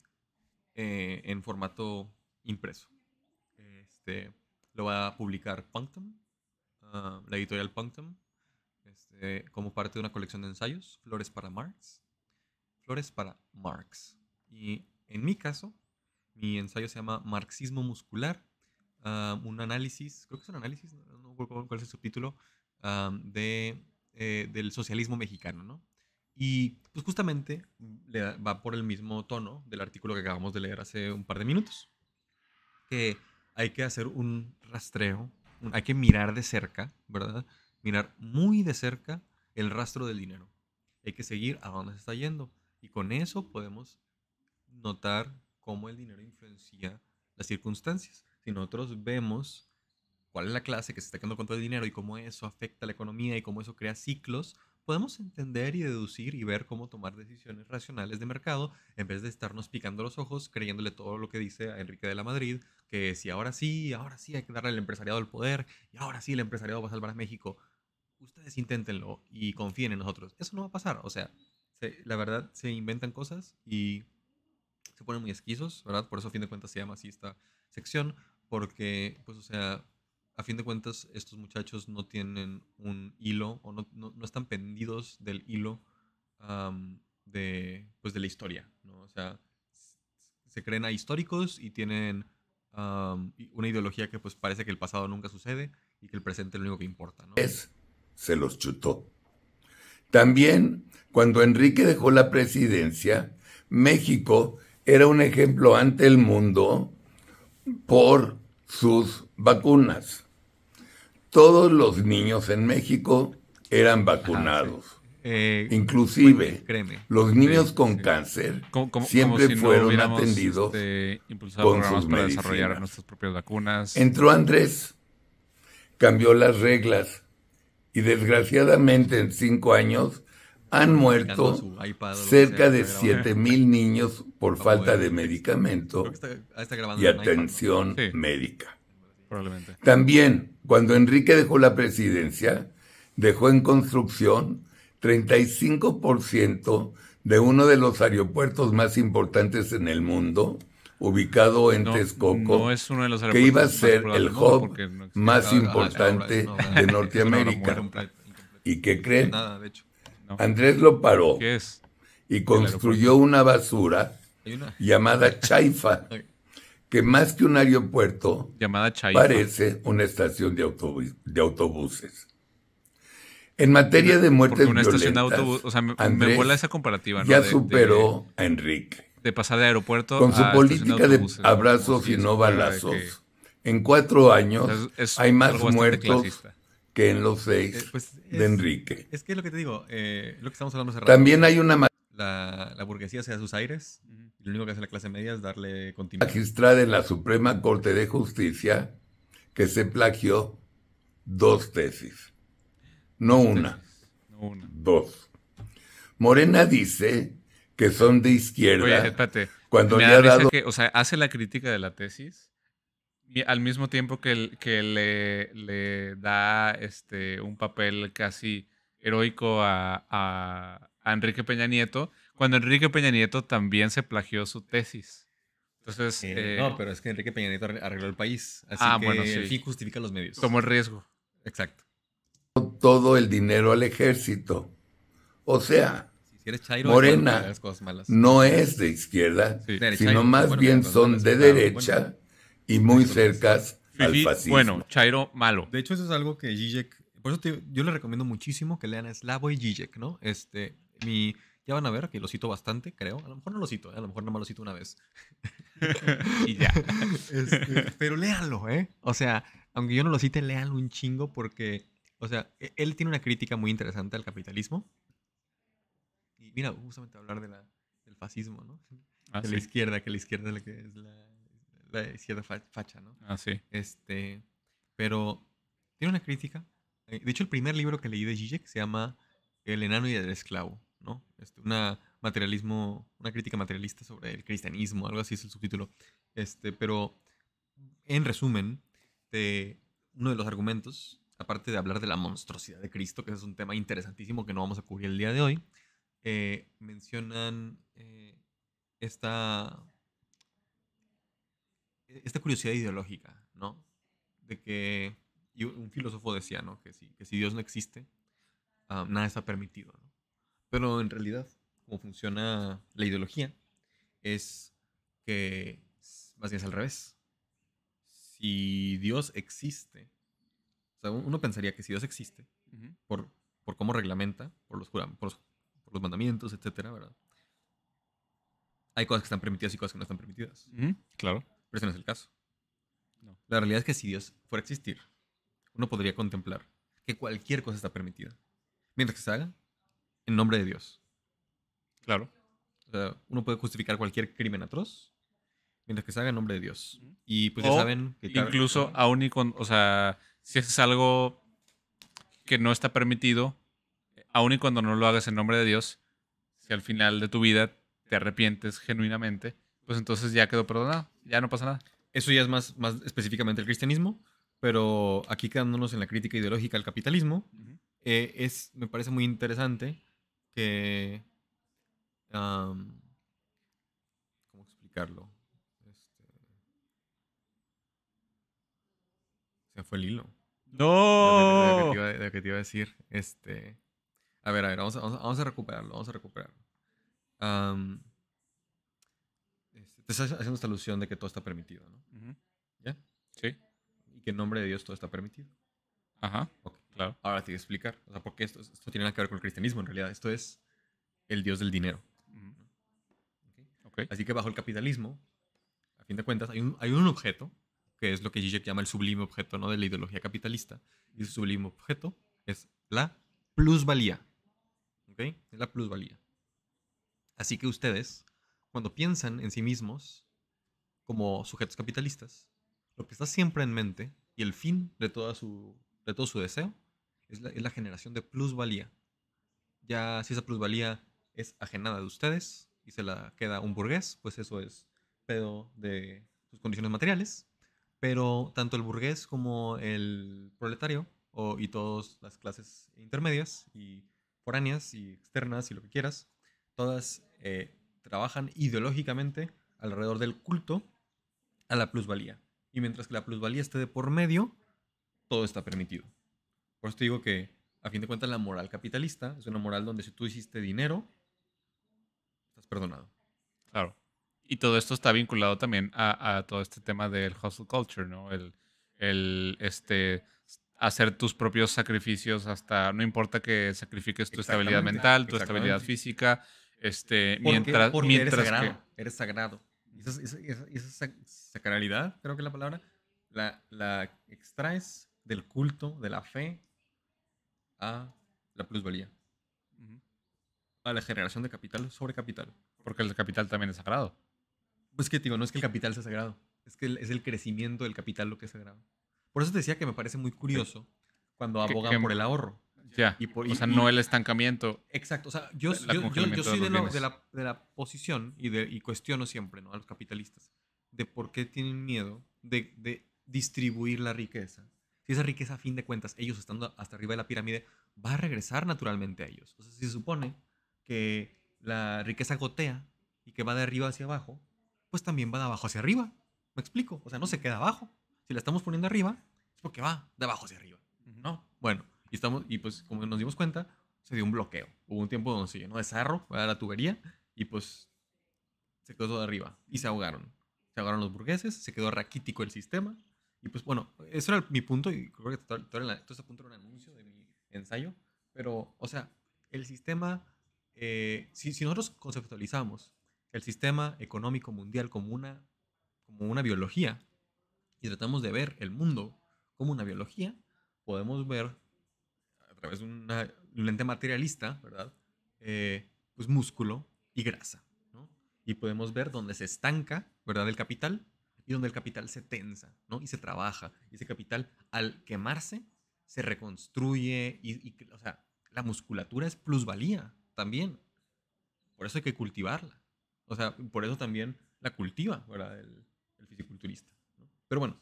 [SPEAKER 2] eh, en formato impreso. Este, lo va a publicar Punctum, Ah, la editorial Punctum, este, como parte de una colección de ensayos, Flores para Marx. Flores para Marx. Y en mi caso, mi ensayo se llama Marxismo Muscular, ah, un análisis, creo que es un análisis, no recuerdo cuál es el subtítulo, ah, de, eh, del socialismo mexicano, ¿no? Y pues justamente va por el mismo tono del artículo que acabamos de leer hace un par de minutos, que hay que hacer un rastreo hay que mirar de cerca, ¿verdad? Mirar muy de cerca el rastro del dinero. Hay que seguir a dónde se está yendo. Y con eso podemos notar cómo el dinero influencia las circunstancias. Si nosotros vemos cuál es la clase que se está quedando con todo el dinero y cómo eso afecta a la economía y cómo eso crea ciclos, podemos entender y deducir y ver cómo tomar decisiones racionales de mercado en vez de estarnos picando los ojos creyéndole todo lo que dice a Enrique de la Madrid, que si ahora sí, ahora sí hay que darle al empresariado el poder y ahora sí el empresariado va a salvar a México. Ustedes inténtenlo y confíen en nosotros. Eso no va a pasar. O sea, la verdad se inventan cosas y se ponen muy esquizos, ¿verdad? Por eso a fin de cuentas se llama así esta sección, porque pues o sea a fin de cuentas estos muchachos no tienen un hilo o no, están pendidos del hilo de, pues de la historia, ¿no? O sea, se creen históricos y tienen una ideología que pues parece que el pasado nunca sucede y que el presente es lo único que importa,
[SPEAKER 4] ¿no? Es, se los chutó. También, cuando Enrique dejó la presidencia, México era un ejemplo ante el mundo por sus vacunas todos los niños en México eran vacunados. Inclusive los niños con cáncer siempre fueron atendidos este, con sus medicinas. propias vacunas. Entró Andrés, cambió las reglas y desgraciadamente en cinco años han muerto cerca de mil niños por falta de medicamento y atención médica. También cuando Enrique dejó la presidencia, dejó en construcción 35% de uno de los aeropuertos más importantes en el mundo, ubicado en Texcoco, que iba a ser el hub más importante de Norteamérica. ¿Y qué creen? Andrés lo paró y construyó una basura llamada Chaifa que más que un aeropuerto Llamada parece una estación de, de autobuses. En materia de muertes una violentas, estación de o sea, me, Andrés esa comparativa. ¿no? Ya superó a Enrique. De pasar de aeropuerto Con su política de, abrazos y no balazos. en cuatro años hay más muertos que en los seis eh, pues, de Enrique.
[SPEAKER 2] Es que lo que te digo, eh, lo que estamos hablando hace rato, También hay una... La, la burguesía hacia sus aires lo único que hace la clase media es darle continuidad. Magistrada en la
[SPEAKER 4] Suprema Corte de Justicia que se
[SPEAKER 2] plagió
[SPEAKER 4] dos tesis, no, una, dos. Morena dice que son de izquierda. espérate. Cuando me ha
[SPEAKER 3] o sea, hace la crítica de la tesis al mismo tiempo que, le, da este, un papel casi heroico a Enrique Peña Nieto, cuando Enrique Peña Nieto también se plagió su tesis.
[SPEAKER 2] Entonces, no, eh, pero es que Enrique Peña Nieto arregló el país. Así ah, que bueno, sí. justifica los medios. Tomó el riesgo.
[SPEAKER 4] Exacto. Todo el dinero al ejército. O sea, Morena no, malas. no es de izquierda, sino más bien son de ah, derecha y muy pues, cercas al fascismo. Bueno,
[SPEAKER 2] Chairo malo. De hecho, eso es algo que Zizek, por eso yo le recomiendo muchísimo que lean a y Zizek, ¿no? Este, mi ya van a ver que lo cito bastante, creo. A lo mejor no lo cito, ¿eh? a lo mejor no más lo cito una vez. y ya. Este, pero léanlo, ¿eh? O sea, aunque yo no lo cite, léanlo un chingo porque, o sea, e, él tiene una crítica muy interesante al capitalismo. Y mira, justamente hablar de del fascismo, ¿no? Ah, de la izquierda, que la izquierda es la la, izquierda facha, ¿no? Ah, sí. Este, pero tiene una crítica. Eh, de hecho, el primer libro que leí de Zizek se llama El enano y el esclavo. ¿no? Este, una materialismo, una crítica materialista sobre el cristianismo, algo así es el subtítulo. Este, pero en resumen, uno de los argumentos, aparte de hablar de la monstruosidad de Cristo, que es un tema interesantísimo que no vamos a cubrir el día de hoy, eh, mencionan eh, esta, esta curiosidad ideológica, ¿no? De que un filósofo decía, ¿no? Que si, Dios no existe, ah, nada está permitido, pero en realidad, como funciona la ideología, es que más bien es al revés. Si Dios existe, o sea, uno pensaría que si Dios existe, por, por cómo reglamenta, por los, por por los mandamientos, etc. Hay cosas que están permitidas y cosas que no están permitidas. Claro. Pero ese no es el caso. La realidad es que si Dios fuera a existir, uno podría contemplar que cualquier cosa está permitida. Mientras que se haga en nombre de Dios. Claro. uno puede justificar cualquier crimen atroz mientras que se haga en nombre de Dios. Y pues ya saben que incluso
[SPEAKER 3] aún y con, o sea, si es algo que no está permitido, aún y cuando no lo hagas en nombre de Dios, si al final de tu vida te arrepientes genuinamente, pues entonces ya quedó perdonado,
[SPEAKER 2] ya no pasa nada. Eso ya es más, más específicamente el cristianismo, pero aquí quedándonos en la crítica ideológica al capitalismo, eh, es, me parece muy interesante que... ¿Cómo explicarlo? Este, se fue el hilo. No. De, que te iba a decir. Este, a ver, a ver, vamos a, recuperarlo, vamos a recuperarlo. Este, te estás haciendo esta alusión de que todo está permitido, ¿no? ¿Ya? Sí. Y que en nombre de Dios todo está permitido. Ajá. Ok. Ahora te voy a explicar. O sea, porque esto, esto tiene nada que ver con el cristianismo en realidad. Esto es el dios del dinero. Así que bajo el capitalismo, a fin de cuentas, hay un, objeto que es lo que Zizek llama el sublime objeto ¿no? de la ideología capitalista. Y su sublime objeto es la plusvalía. Es la plusvalía. Así que ustedes, cuando piensan en sí mismos como sujetos capitalistas, lo que está siempre en mente y el fin de, toda su, de todo su deseo es la, generación de plusvalía. Ya si esa plusvalía es ajenada de ustedes y se la queda un burgués, pues eso es pedo de sus condiciones materiales. Pero tanto el burgués como el proletario y todas las clases intermedias y foráneas y externas y lo que quieras, todas eh, trabajan ideológicamente alrededor del culto a la plusvalía. Y mientras que la plusvalía esté de por medio, todo está permitido. Por eso te digo que, a fin de cuentas, la moral capitalista es una moral donde si tú hiciste dinero, estás perdonado. Claro. Y todo esto está vinculado también
[SPEAKER 3] a, todo este tema del hustle culture, ¿no? El, el este, hacer tus propios sacrificios hasta, no importa que sacrifiques tu estabilidad mental, tu estabilidad
[SPEAKER 2] física, este, mientras, mientras eres sagrado, que... Eres sagrado. Esa, sacralidad, creo que es la palabra, la, la extraes del culto, de la fe, a la plusvalía. A la generación de capital sobre capital. Porque el capital también es sagrado. Pues que digo, no es que el capital sea sagrado. Es que es el crecimiento del capital lo que es sagrado. Por eso te decía que me parece muy curioso cuando abogan por el ahorro. Y o sea, no el estancamiento. Exacto. yo, soy de, la, posición y, cuestiono siempre ¿no? a los capitalistas de por qué tienen miedo de distribuir la riqueza si esa riqueza a fin de cuentas, ellos estando hasta arriba de la pirámide, va a regresar naturalmente a ellos. O sea, si se supone que la riqueza gotea y que va de arriba hacia abajo, pues también va de abajo hacia arriba. ¿Me explico? O sea, no se queda abajo. Si la estamos poniendo arriba, es porque va de abajo hacia arriba. ¿No? Bueno, y, estamos, y pues como nos dimos cuenta, se dio un bloqueo. Hubo un tiempo donde se llenó de sarro a la tubería y pues se quedó todo de arriba y se ahogaron. Se ahogaron los burgueses, se quedó raquítico el sistema y pues bueno, ese era mi punto y creo que todo, este punto era un anuncio de mi ensayo, pero o sea, el sistema, eh, si, nosotros conceptualizamos el sistema económico mundial como una, como una biología y tratamos de ver el mundo como una biología, podemos ver a través de, una, un lente materialista, ¿verdad? Eh, pues músculo y grasa, ¿no? Y podemos ver dónde se estanca, ¿verdad? El capital y donde el capital se tensa, ¿no? Y se trabaja. Y ese capital, al quemarse, se reconstruye y, o sea, la musculatura es plusvalía también. Por eso hay que cultivarla. O sea, por eso también la cultiva, ¿verdad? El, fisiculturista. Pero bueno,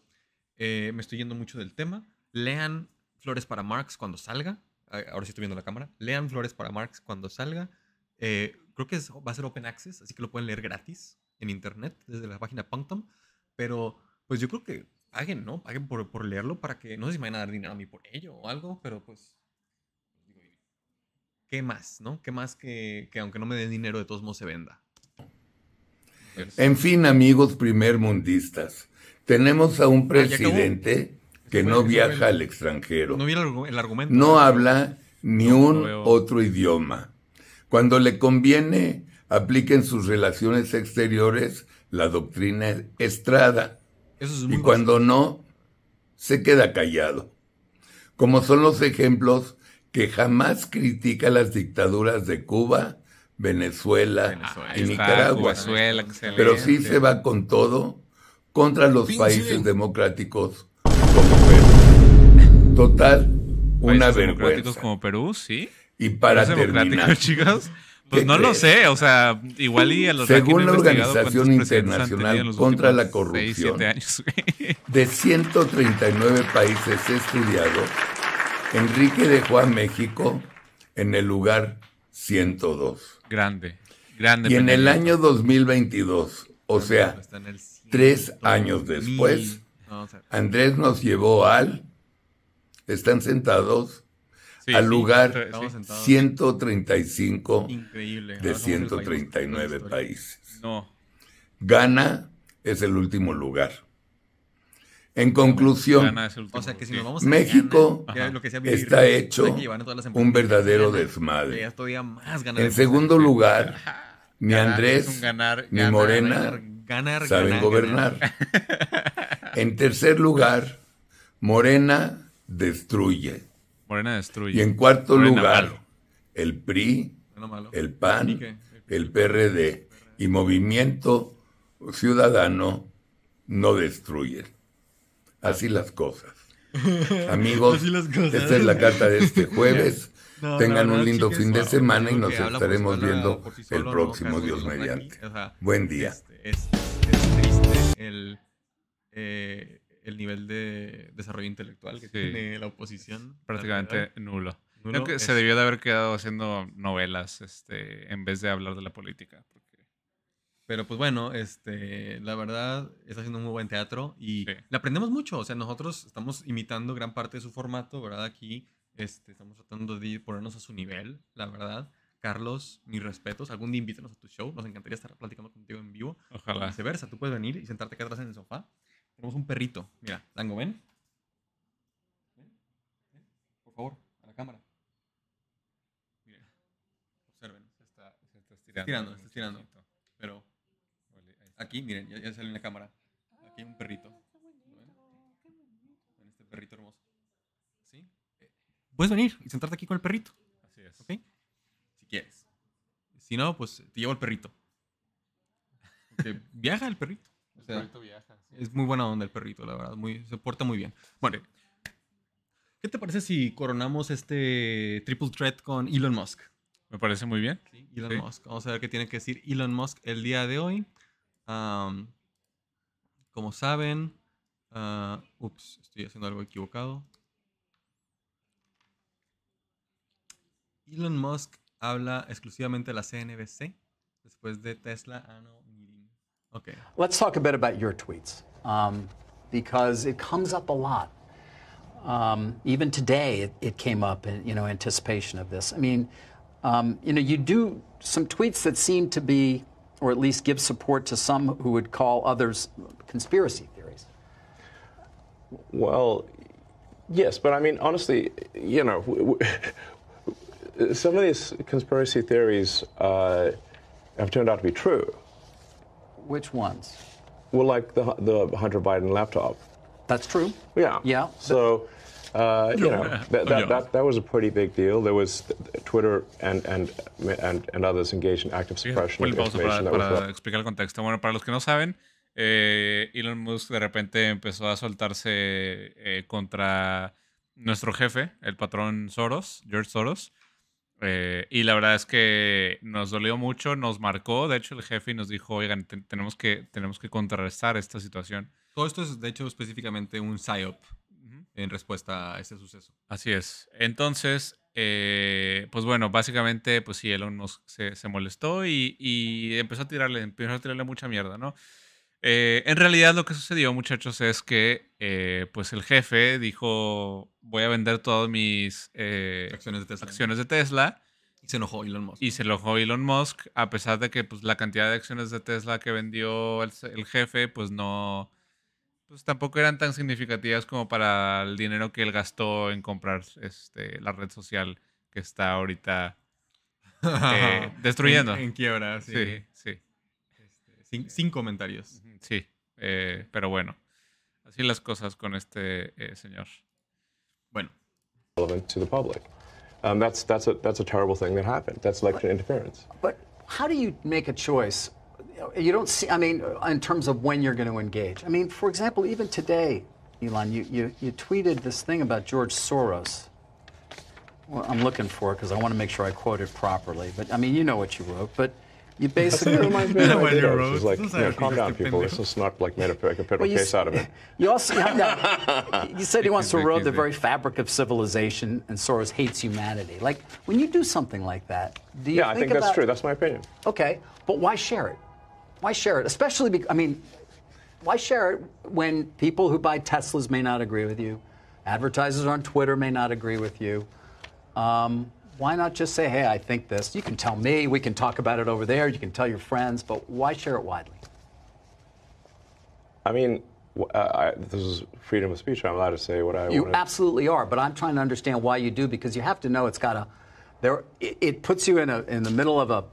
[SPEAKER 2] eh, me estoy yendo mucho del tema. Lean Flores para Marx cuando salga. Ah, ahora sí estoy viendo la cámara. Lean Flores para Marx cuando salga. Eh, creo que va a ser open access, así que lo pueden leer gratis en internet desde la página Punctum. Pero pues yo creo que paguen, ¿no? Paguen por, por leerlo para que, no sé si me van a dar dinero a mí por ello o algo, pero pues... ¿Qué más, no? ¿Qué más que, que aunque no me den dinero, de todos modos se venda? Pues, en fin, amigos
[SPEAKER 4] primermundistas, tenemos a un ah, presidente que no viaja al
[SPEAKER 2] extranjero. No
[SPEAKER 4] el argumento. No habla ni un otro idioma. Cuando le conviene, apliquen sus relaciones exteriores la doctrina Estrada. es y cuando no, se queda callado. Como son los ejemplos que jamás critica las dictaduras de Cuba, Venezuela, y Nicaragua. pero sí se va con todo contra los países democráticos como Perú. Total, una vergüenza. Democráticos como Perú, sí. Y para terminar, pues
[SPEAKER 3] no lo sé, o
[SPEAKER 4] sea, igual y a los Según la Organización Internacional contra la Corrupción, de 139 países estudiados, Enrique dejó a México en el lugar 102. Grande, grande. Y en el año 2022, o sea, tres años después, Andrés nos llevó al... Están sentados al lugar 135 de 139 países. Gana Ghana es el último lugar. En conclusión, México está hecho un verdadero desmadre. en segundo lugar, ni Andrés ni Morena saben gobernar. En tercer lugar, Morena destruye. Morena destruye. Y en cuarto lugar, el PRI, el PAN, el, PRD y Movimiento Ciudadano no destruyen. Así las cosas. Amigos, esta es la carta de este jueves. Tengan un lindo fin de semana y nos estaremos viendo el próximo Dios mediante. Buen día.
[SPEAKER 2] Es, este, este, este el nivel de desarrollo intelectual que tiene la oposición. Prácticamente nulo. Creo que se
[SPEAKER 3] debió de haber quedado haciendo novelas este, en
[SPEAKER 2] vez de hablar de la política. Porque... Pero pues bueno, este, la verdad está haciendo un muy buen teatro y le aprendemos mucho. O sea, nosotros estamos imitando gran parte de su formato, ¿verdad? Aquí este, estamos tratando de ponernos a su nivel, la verdad. Carlos, mis respetos. Algún día invítanos a tu show. Nos encantaría estar platicando contigo en vivo. Ojalá. O viceversa, tú puedes venir y sentarte acá atrás en el sofá tenemos un perrito. Mira, Tango, ven. Ven, Por favor, a la cámara. Miren. observen. Se está,
[SPEAKER 3] se está estirando. Se está estirando, Pero aquí,
[SPEAKER 2] miren, ya, sale en la cámara. Aquí hay un perrito. Ah, ven este perrito hermoso. ¿Sí? Eh. Puedes venir y sentarte aquí con el perrito. Así es. ¿Ok? Si quieres. Si no, pues te llevo el perrito. viaja el perrito perrito Es muy buena onda el perrito, la verdad. se porta muy bien. Bueno, ¿qué te parece si coronamos este triple threat con Elon Musk? Me parece muy bien. Elon Musk. Vamos a ver qué tiene que decir Elon Musk el día de hoy. como saben, ah, estoy haciendo algo equivocado. Elon Musk habla exclusivamente de la CNBC después de Tesla, ah, no Okay.
[SPEAKER 1] Let's talk a bit about your tweets um, because it comes up a lot. Um, even today, it, it, came up in you know anticipation of this. I mean, um, you know, you do some tweets that seem to be, or at least give support to some who would call others conspiracy theories. Well, yes, but I mean, honestly,
[SPEAKER 5] you know, w- w- some of these conspiracy theories uh, have turned out to be true. Which ones? Well, like the the Hunter Biden laptop. That's true. Yeah. Yeah. So. Uh, you know, that, that, that, that, was a pretty big deal. There was Twitter and, and, and, and others engaged in active suppression of information. Para, para
[SPEAKER 3] explicar el contexto. Bueno, para los que no saben, eh, Elon Musk de repente empezó a soltarse eh, contra nuestro jefe, el patrón Soros, George Soros, Eh, y la verdad es que nos dolió mucho, nos marcó. De hecho, el jefe nos dijo, oigan, tenemos, que, tenemos que contrarrestar esta situación.
[SPEAKER 2] Todo esto es, de hecho, específicamente un PSYOP en respuesta a este suceso.
[SPEAKER 3] Así es. Entonces, eh, pues bueno, básicamente, pues sí, Elon se, se molestó y, y, empezó a tirarle, empezó a tirarle mucha mierda, ¿no? Eh, en realidad lo que sucedió, muchachos, es que eh, pues el jefe dijo, voy a vender todas mis eh, acciones, de Tesla. Y se enojó Elon Musk. Y se enojó Elon Musk, a pesar de que pues, la cantidad de acciones de Tesla que vendió el, jefe, pues no... Pues tampoco eran tan significativas como para el dinero que él gastó en comprar este, la red social que está ahorita destruyendo. en, quiebra, sí. Este, sin, comentarios. Sí, eh, pero bueno, así las cosas con este eh, señor.
[SPEAKER 5] Bueno. Relevant to the public. Um, that's, that's, a, that's a terrible thing that happened. That's election but, interference.
[SPEAKER 1] But how do you make a choice? You don't see, I mean, in terms of when you're going to engage. I mean, for example, even today, Elon, you, you, you tweeted this thing about George Soros. Well, I'm looking for it because I want to make sure I quote it properly. But I mean, you know what you wrote. But you basically remind me of what like, you know, calm down, people. This is not like made a, like a federal well, case out of it. You also that, you said he wants to erode the very fabric of civilization, and Soros hates humanity. Like when you do something like that, do you? Yeah, think I think about, that's true. That's my opinion. Okay, but why share it? Why share it? Especially, because, I mean, why share it when people who buy Teslas may not agree with you, advertisers on Twitter may not agree with you. Um, why not just say, hey, I think this? You can tell me, we can talk about it over there, you can tell your friends, but why share it widely? I
[SPEAKER 5] mean, uh, I, this is freedom of speech. I'm allowed to say what I want. You
[SPEAKER 1] absolutely are, but I'm trying to understand why you do because you have to know it's got a. There, it, puts you in a in the middle of a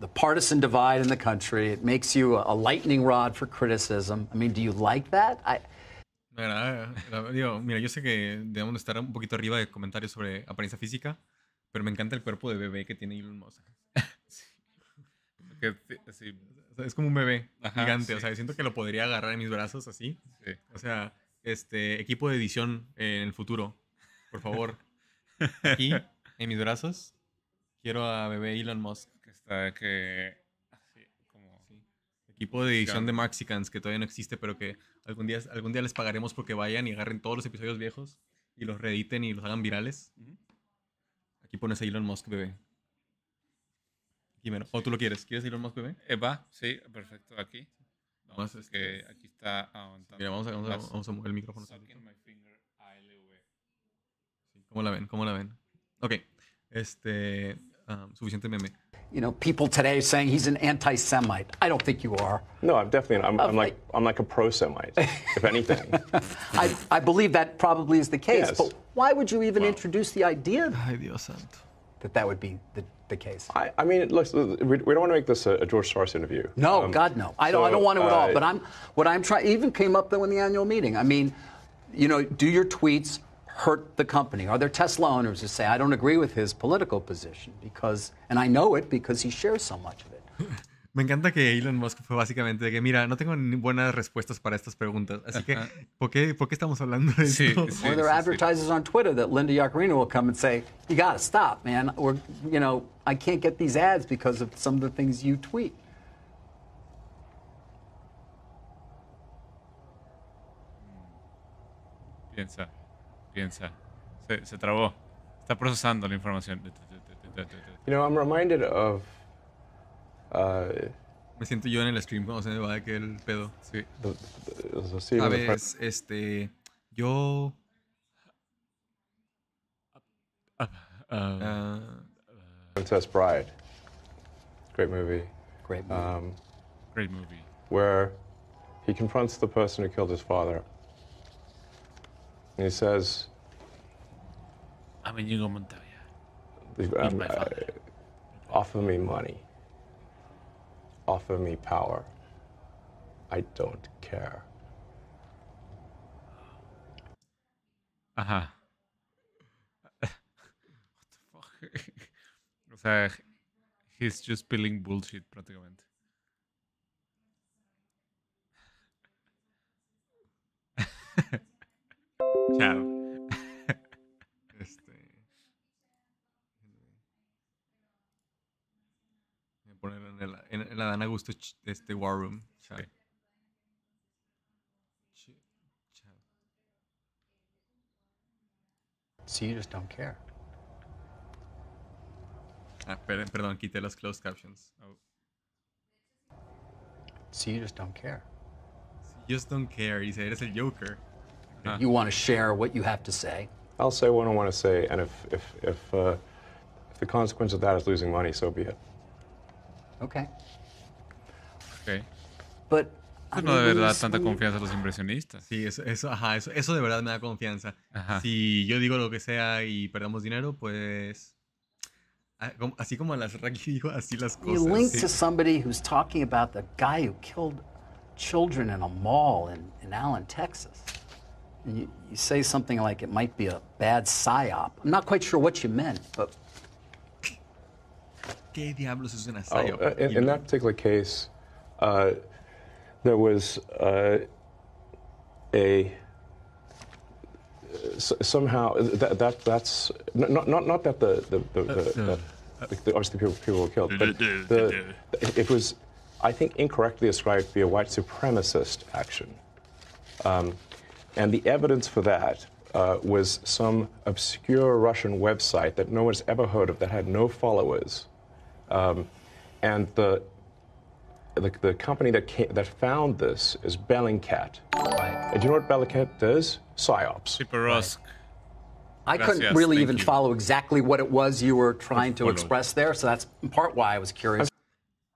[SPEAKER 1] the partisan divide in the country. It makes you a, a lightning rod for criticism. I mean, do you like that? I,
[SPEAKER 2] mira, eh, mira, yo sé que debemos estar un poquito arriba de comentarios sobre apariencia física. Pero me encanta el cuerpo de bebé que tiene Elon Musk. sí. es como un bebé gigante. o sea, siento que lo podría agarrar en mis brazos así. O sea, este equipo de edición en el futuro, por favor. Aquí, en mis brazos, quiero a bebé Elon Musk. Que que. Equipo de edición de Maxicans que todavía no existe, pero que algún día, algún día les pagaremos porque vayan y agarren todos los episodios viejos y los reediten y los hagan virales. Aquí pones a Elon Musk, bebé. ¿o tú lo quieres? ¿Quieres a Elon Musk, bebé? Eh, va,
[SPEAKER 3] sí, perfecto, aquí. Vamos, es que aquí está Mira, vamos a, vamos a, mover el micrófono.
[SPEAKER 2] ¿Cómo la ven? ¿Cómo la ven? Ok, este, um, suficiente meme. You know, people
[SPEAKER 1] today saying he's an anti-Semite. I don't think you are. No, I'm definitely. I'm, I'm like I'm like a pro-Semite,
[SPEAKER 5] if anything. I, I believe that probably is the case. Yes. But
[SPEAKER 1] why would you even introduce the idea? That that would be the the case. I,
[SPEAKER 5] I mean, look, we, we, don't want to make this a, a George Soros interview. No, um, God, no. I, so, don't, I don't want to uh, at all. But I'm
[SPEAKER 1] what I'm trying. Even came up though in the annual meeting. I mean, you know, do your tweets hurt the company? Are there Tesla owners who say, I don't agree with his political position because, and I know it because he shares so much of it?
[SPEAKER 2] Me encanta que Elon Musk fue básicamente de que, mira, no tengo ni buenas respuestas para estas preguntas, así que, ¿por qué, ¿por qué estamos hablando de sí, esto? Sí, Or there
[SPEAKER 1] are sí, advertisers on Twitter that Linda Yaccarino will come and say, you gotta stop, man, or, you know, I can't get these ads because of some of the things you tweet.
[SPEAKER 3] Piensa. piensa. Se, se trabó. Está procesando la información.
[SPEAKER 5] You know, I'm reminded of.
[SPEAKER 2] Uh, me siento yo en el stream cuando se me va aquel pedo. Sí. veces, este. Yo.
[SPEAKER 5] Ah, ah. Uh, Princess Bride. Great movie. Great movie. Um, Great movie. Where he confronts the person who killed his father And he says, I'm Inigo Montoya. i um, my uh, father. offer me money. Offer me power. I don't care. Uh huh. what
[SPEAKER 3] the fuck? o sea, he's just spilling bullshit prácticamente.
[SPEAKER 1] Chao. Este.
[SPEAKER 2] Voy a en la, en, la este War Room. Chao.
[SPEAKER 1] you just don't care.
[SPEAKER 2] Ah, perdón, quité las closed captions. Oh.
[SPEAKER 1] you just don't care. So you just don't care. Dice, eres el Joker. huh. you want to share what you have to say? I'll say what I want to
[SPEAKER 5] say, and if if if, uh, if the consequence of that is losing money, so be it.
[SPEAKER 1] Okay. Okay. But no de verdad tanta confianza
[SPEAKER 3] a
[SPEAKER 2] los impresionistas. Sí, eso, eso, ajá, eso, eso de verdad me da confianza. Ajá. Si yo digo lo que sea y perdamos dinero, pues ah, así como las Raki dijo, así las cosas. You link sí. to
[SPEAKER 1] somebody who's talking about the guy who killed children in a mall in, in Allen, Texas you, you say something like it might be a bad psyop. I'm not quite sure what you meant, but. ¿Qué diablos es una oh, psyop? Oh, in, that
[SPEAKER 5] particular case, uh, there was uh, somehow, that, that that's not, not not that the the, the, the, that, uh, the obviously people, people were killed, but the, it was, I think, incorrectly ascribed to be a white supremacist action. Um, and the evidence for that uh, was some obscure Russian website that no one's ever heard of that had no followers. Um, and the, the, the, company that, came, that found this is Bellingcat.
[SPEAKER 1] Right. And do you know what Bellingcat does? PSYOPs. Right. I couldn't really even you. follow exactly what it was you were trying to express there, so that's in part why I was curious.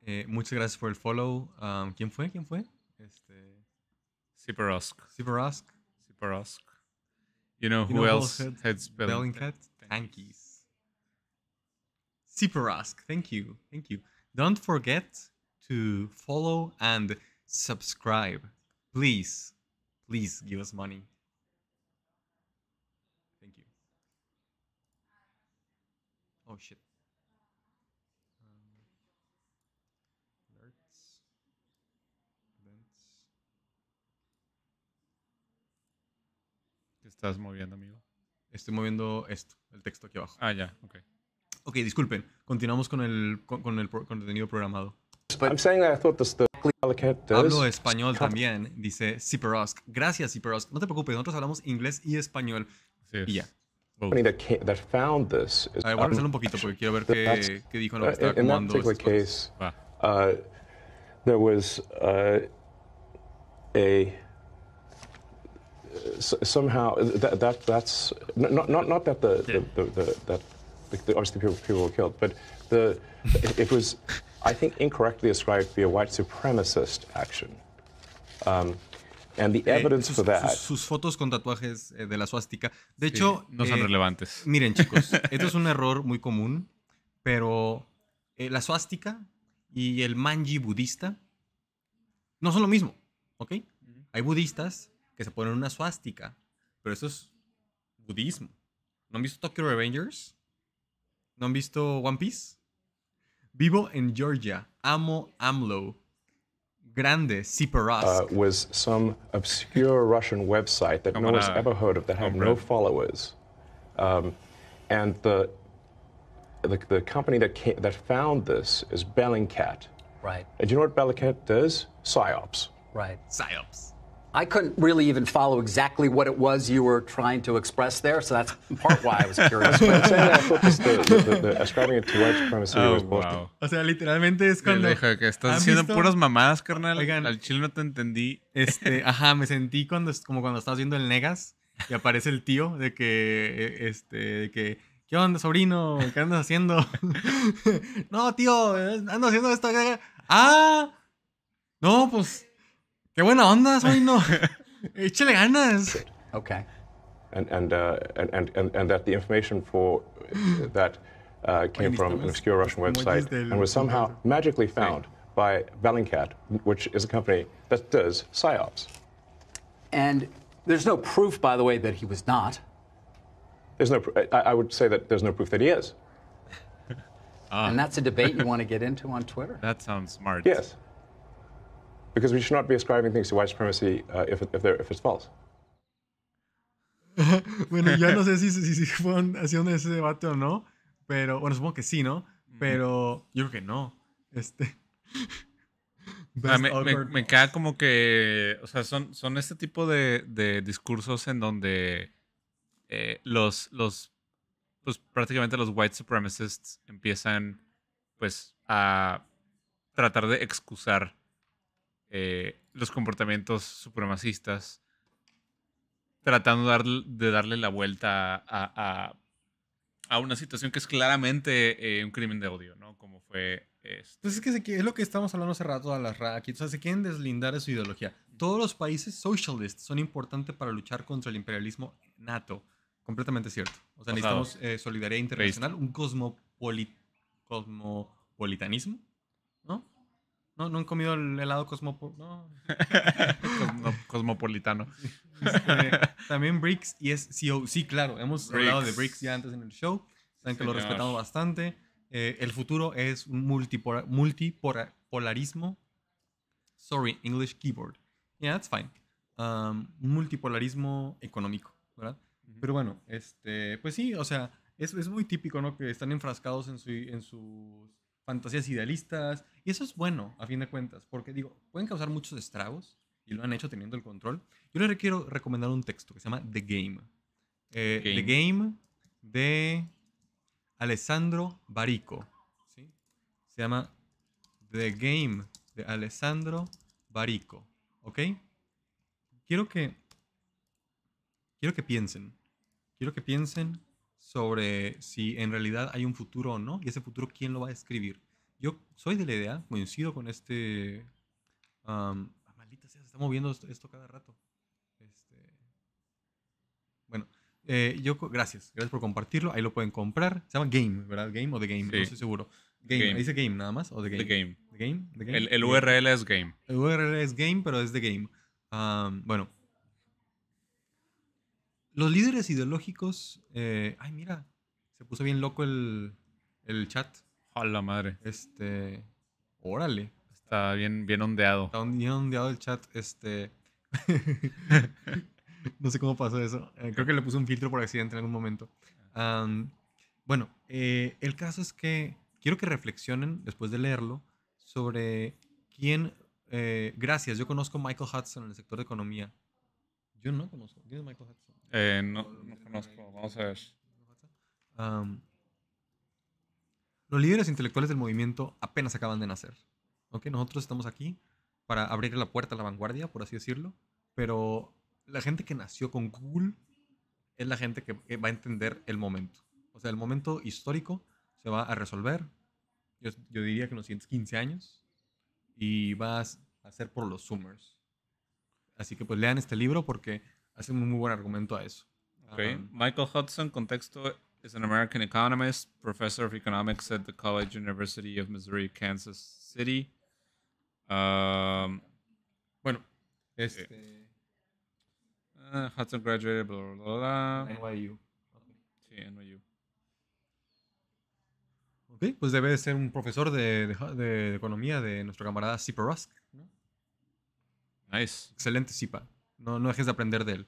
[SPEAKER 2] Eh, muchas gracias por el follow. Um, ¿Quién fue? ¿Quién fue? Este... Ciperosk. Ciperosk. Barask. You know you who know else had, had spelling, Bellingcat. cat? Tankies. Siparask, thank you, thank you. Don't forget to follow and subscribe. Please, please give us money. Thank you. Oh shit. estás moviendo, amigo? Estoy moviendo esto, el texto aquí abajo. Ah, ya, ok. Ok, disculpen. Continuamos con el, con, el contenido
[SPEAKER 5] programado. Hablo español
[SPEAKER 2] también, dice Siperosk. Gracias, Siperosk. No te preocupes, nosotros hablamos inglés y español.
[SPEAKER 5] Sí. Y ya. voy a um, regresar un poquito porque quiero ver qué, qué dijo en lo que estaba somehow that, that that's not not not that the, yeah. the, the, the that obviously people, were killed, but the it, was I think incorrectly ascribed to be a white supremacist action. Um, And the eh, evidence sus, for that.
[SPEAKER 2] Sus, fotos con tatuajes eh, de la suástica. De hecho. No son eh, relevantes. Miren, chicos, esto es un error muy común, pero la suástica y el manji budista no son lo mismo, ¿ok? Hay budistas que se ponen una suástica. Pero eso es budismo. ¿No han visto Tokyo Revengers? ¿No han visto One Piece? Vivo en Georgia. Amo AMLO. Grande, para
[SPEAKER 5] Uh, was some obscure Russian website that no one's ever heard of that had no followers. Um, and the, the, the, company that, that found this is Bellingcat. Right. And do you know what Bellingcat does? PSYOPs. Right.
[SPEAKER 1] PSYOPs. I couldn't really even follow exactly what it was you were trying to express there, so that's part why I was curious.
[SPEAKER 5] O sea,
[SPEAKER 2] literalmente
[SPEAKER 3] es cuando. que estás haciendo puras mamadas,
[SPEAKER 2] carnal. Oigan, al chill no te entendí. Este, ajá, me sentí cuando, como cuando estabas viendo el Negas y aparece el tío de que, e, este, de que, ¿qué onda, sobrino? ¿Qué andas haciendo? no, tío, eh, ando haciendo
[SPEAKER 5] esto. Eh". Ah, no,
[SPEAKER 2] pues Qué buena onda, soy no. Échale ganas. Okay.
[SPEAKER 5] And and, uh, and and and that the information for uh, that uh, came from an obscure Russian website and was somehow magically found by Bellingcat, which is a company that does psyops. And there's no proof, by the way, that he was not. There's no. I, I would say that there's no proof that he is.
[SPEAKER 1] Uh, and that's a debate you want to get into on Twitter.
[SPEAKER 5] That sounds smart. Yes. because we should not be ascribing things to white supremacy uh, if,
[SPEAKER 2] bueno, yo no sé si, si, si fueron haciendo ese debate o no, pero bueno, supongo que sí, ¿no? Pero yo creo que no.
[SPEAKER 1] Este. Ah, me,
[SPEAKER 3] me, queda como que, o sea, son, son este tipo de, de discursos en donde eh, los, los, pues prácticamente los white supremacists empiezan, pues, a tratar de excusar eh, los comportamientos supremacistas, tratando de darle la vuelta a, una situación que es claramente eh, un crimen de odio, ¿no? Como fue esto. Entonces
[SPEAKER 2] pues es, que es lo que estamos hablando hace rato a las aquí. se quieren deslindar de su ideología. Todos los países socialistas son importantes para luchar contra el imperialismo nato. Completamente cierto. O sea, necesitamos eh, solidaridad internacional, un cosmopolitanismo, ¿no? No, no han comido el helado cosmopolitano. Este, también Bricks y es CEO. Sí, claro, hemos hablado de Bricks ya antes en el show. Saben que lo respetamos bastante. Eh, el futuro es un multipolarismo. Sorry, English keyboard. Yeah, that's fine. Um, multipolarismo económico, ¿verdad? Pero bueno, este, pues sí, o sea, es, es muy típico, ¿no? Que están enfrascados en, su, en sus fantasías idealistas. Y eso es bueno, a fin de cuentas, porque digo, pueden causar muchos estragos y lo han hecho teniendo el control. Yo les quiero recomendar un texto que se llama The Game. Eh, Game. The Game de Alessandro Barico. Se llama The Game de Alessandro Barico. ¿Ok? Quiero que. Quiero que piensen. Quiero que piensen sobre si en realidad hay un futuro o no, y ese futuro quién lo va a escribir. Yo soy de la idea, coincido con este... Um, maldita sea, se está moviendo esto, cada rato. Este, bueno, eh, yo, gracias, gracias por compartirlo. Ahí lo pueden comprar. Se llama Game, ¿verdad? Game o The Game, no estoy seguro. Game, dice Game nada más. O The Game. The Game. El, el, URL es Game. El URL es Game, pero es The Game. bueno, los líderes ideológicos. Eh, ay, mira. Se puso bien loco el, chat. A madre. Este. Órale. Está bien, bien ondeado. Está bien ondeado el chat. Este. no sé cómo pasó eso. Eh, creo que le puse un filtro por accidente en algún momento. bueno, eh, el caso es que quiero que reflexionen después de leerlo sobre quién. gracias, yo conozco Michael Hudson en el sector de economía. Yo no conozco. ¿Quién es Michael Hudson? Eh, no, conozco, vamos a ver. los líderes intelectuales del movimiento apenas acaban de nacer. Nosotros estamos aquí para abrir la puerta a la vanguardia, por así decirlo, pero la gente que nació con Google es la gente que va a entender el momento. O sea, el momento histórico se va a resolver, yo, diría que en los siguientes 15 años, y vas a ser por los Zoomers. Así que pues lean este libro porque hace un muy buen argumento a eso. Okay.
[SPEAKER 3] Michael Hudson, contexto, is an American economist, professor of economics at the College University of Missouri, Kansas City. Um, bueno, eh, este. Eh, Hudson graduated, blah, blah, blah. NYU. Sí, NYU.
[SPEAKER 2] Ok, pues debe de ser un profesor de, de, economía de nuestro camarada Zipa Rusk. Nice. Excelente Zipa. No, dejes de aprender de él.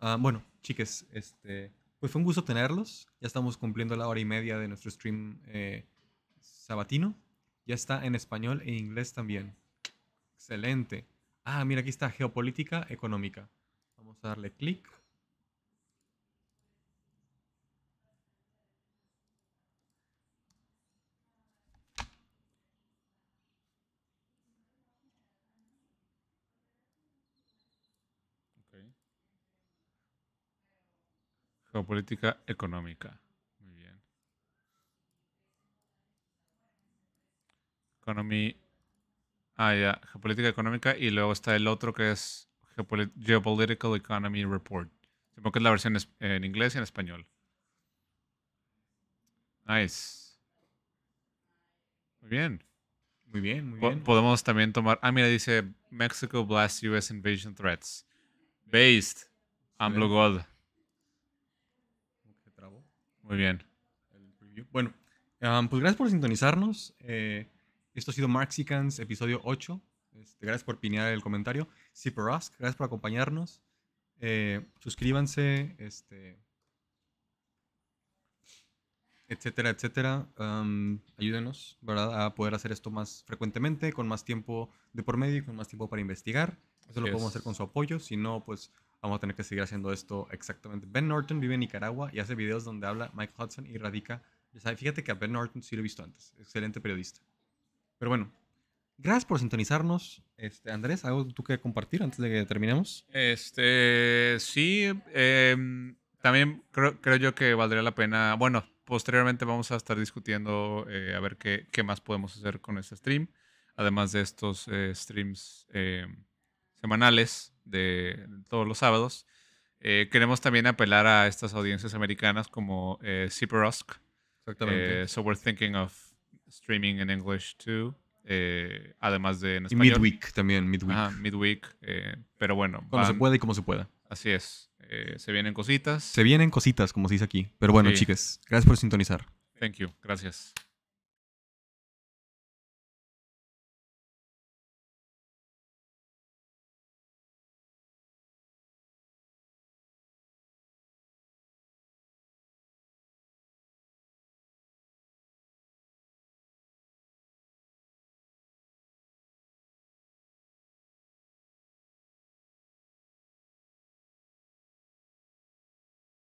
[SPEAKER 2] Ah, bueno, chiques, este, pues fue un gusto tenerlos. Ya estamos cumpliendo la hora y media de nuestro stream eh, sabatino. Ya está en español e inglés también. Excelente. Ah, mira, aquí está geopolítica económica. Vamos a darle clic.
[SPEAKER 3] Geopolítica económica. Muy bien. Economy. Ah, ya. Geopolítica económica. Y luego está el otro que es Geopolitical Economy Report. Supongo que es la versión en inglés y en español. Nice. Muy bien. Muy bien, muy bien. Podemos también tomar. Ah, mira, dice Mexico blasts US invasion threats.
[SPEAKER 2] Based. on God. Muy bien. Bueno, pues gracias por sintonizarnos. Eh, esto ha sido Marxicans, episodio 8. Este, gracias por pinear el comentario. Ask, gracias por acompañarnos. Eh, suscríbanse, este, etcétera, etcétera. ayúdenos, ¿verdad? A poder hacer esto más frecuentemente, con más tiempo de por medio con más tiempo para investigar. Eso lo podemos hacer con su apoyo. Si no, pues Vamos a tener que seguir haciendo esto exactamente. Ben Norton vive en Nicaragua y hace videos donde habla Mike Hudson y radica. Fíjate que a Ben Norton sí lo he visto antes. Excelente periodista. Pero bueno, gracias por sintonizarnos. Este, Andrés, ¿algo tú que compartir antes de que terminemos?
[SPEAKER 3] Este, sí. Em, también creo, creo, yo que valdría la pena. Bueno, posteriormente vamos a estar discutiendo eh, a ver qué, qué, más podemos hacer con este stream. Además de estos eh, streams em, semanales de todos los sábados. Eh, queremos también apelar a estas audiencias americanas como eh, Exactamente. Eh, so we're thinking of streaming in English too. Eh, además de en español. Y midweek también, midweek. Ah, midweek. pero bueno. Como se puede y como se pueda. Así es. se vienen cositas.
[SPEAKER 2] Se vienen cositas, como se dice aquí. Pero bueno, chicos, chicas,
[SPEAKER 1] gracias por sintonizar. Thank you. Gracias.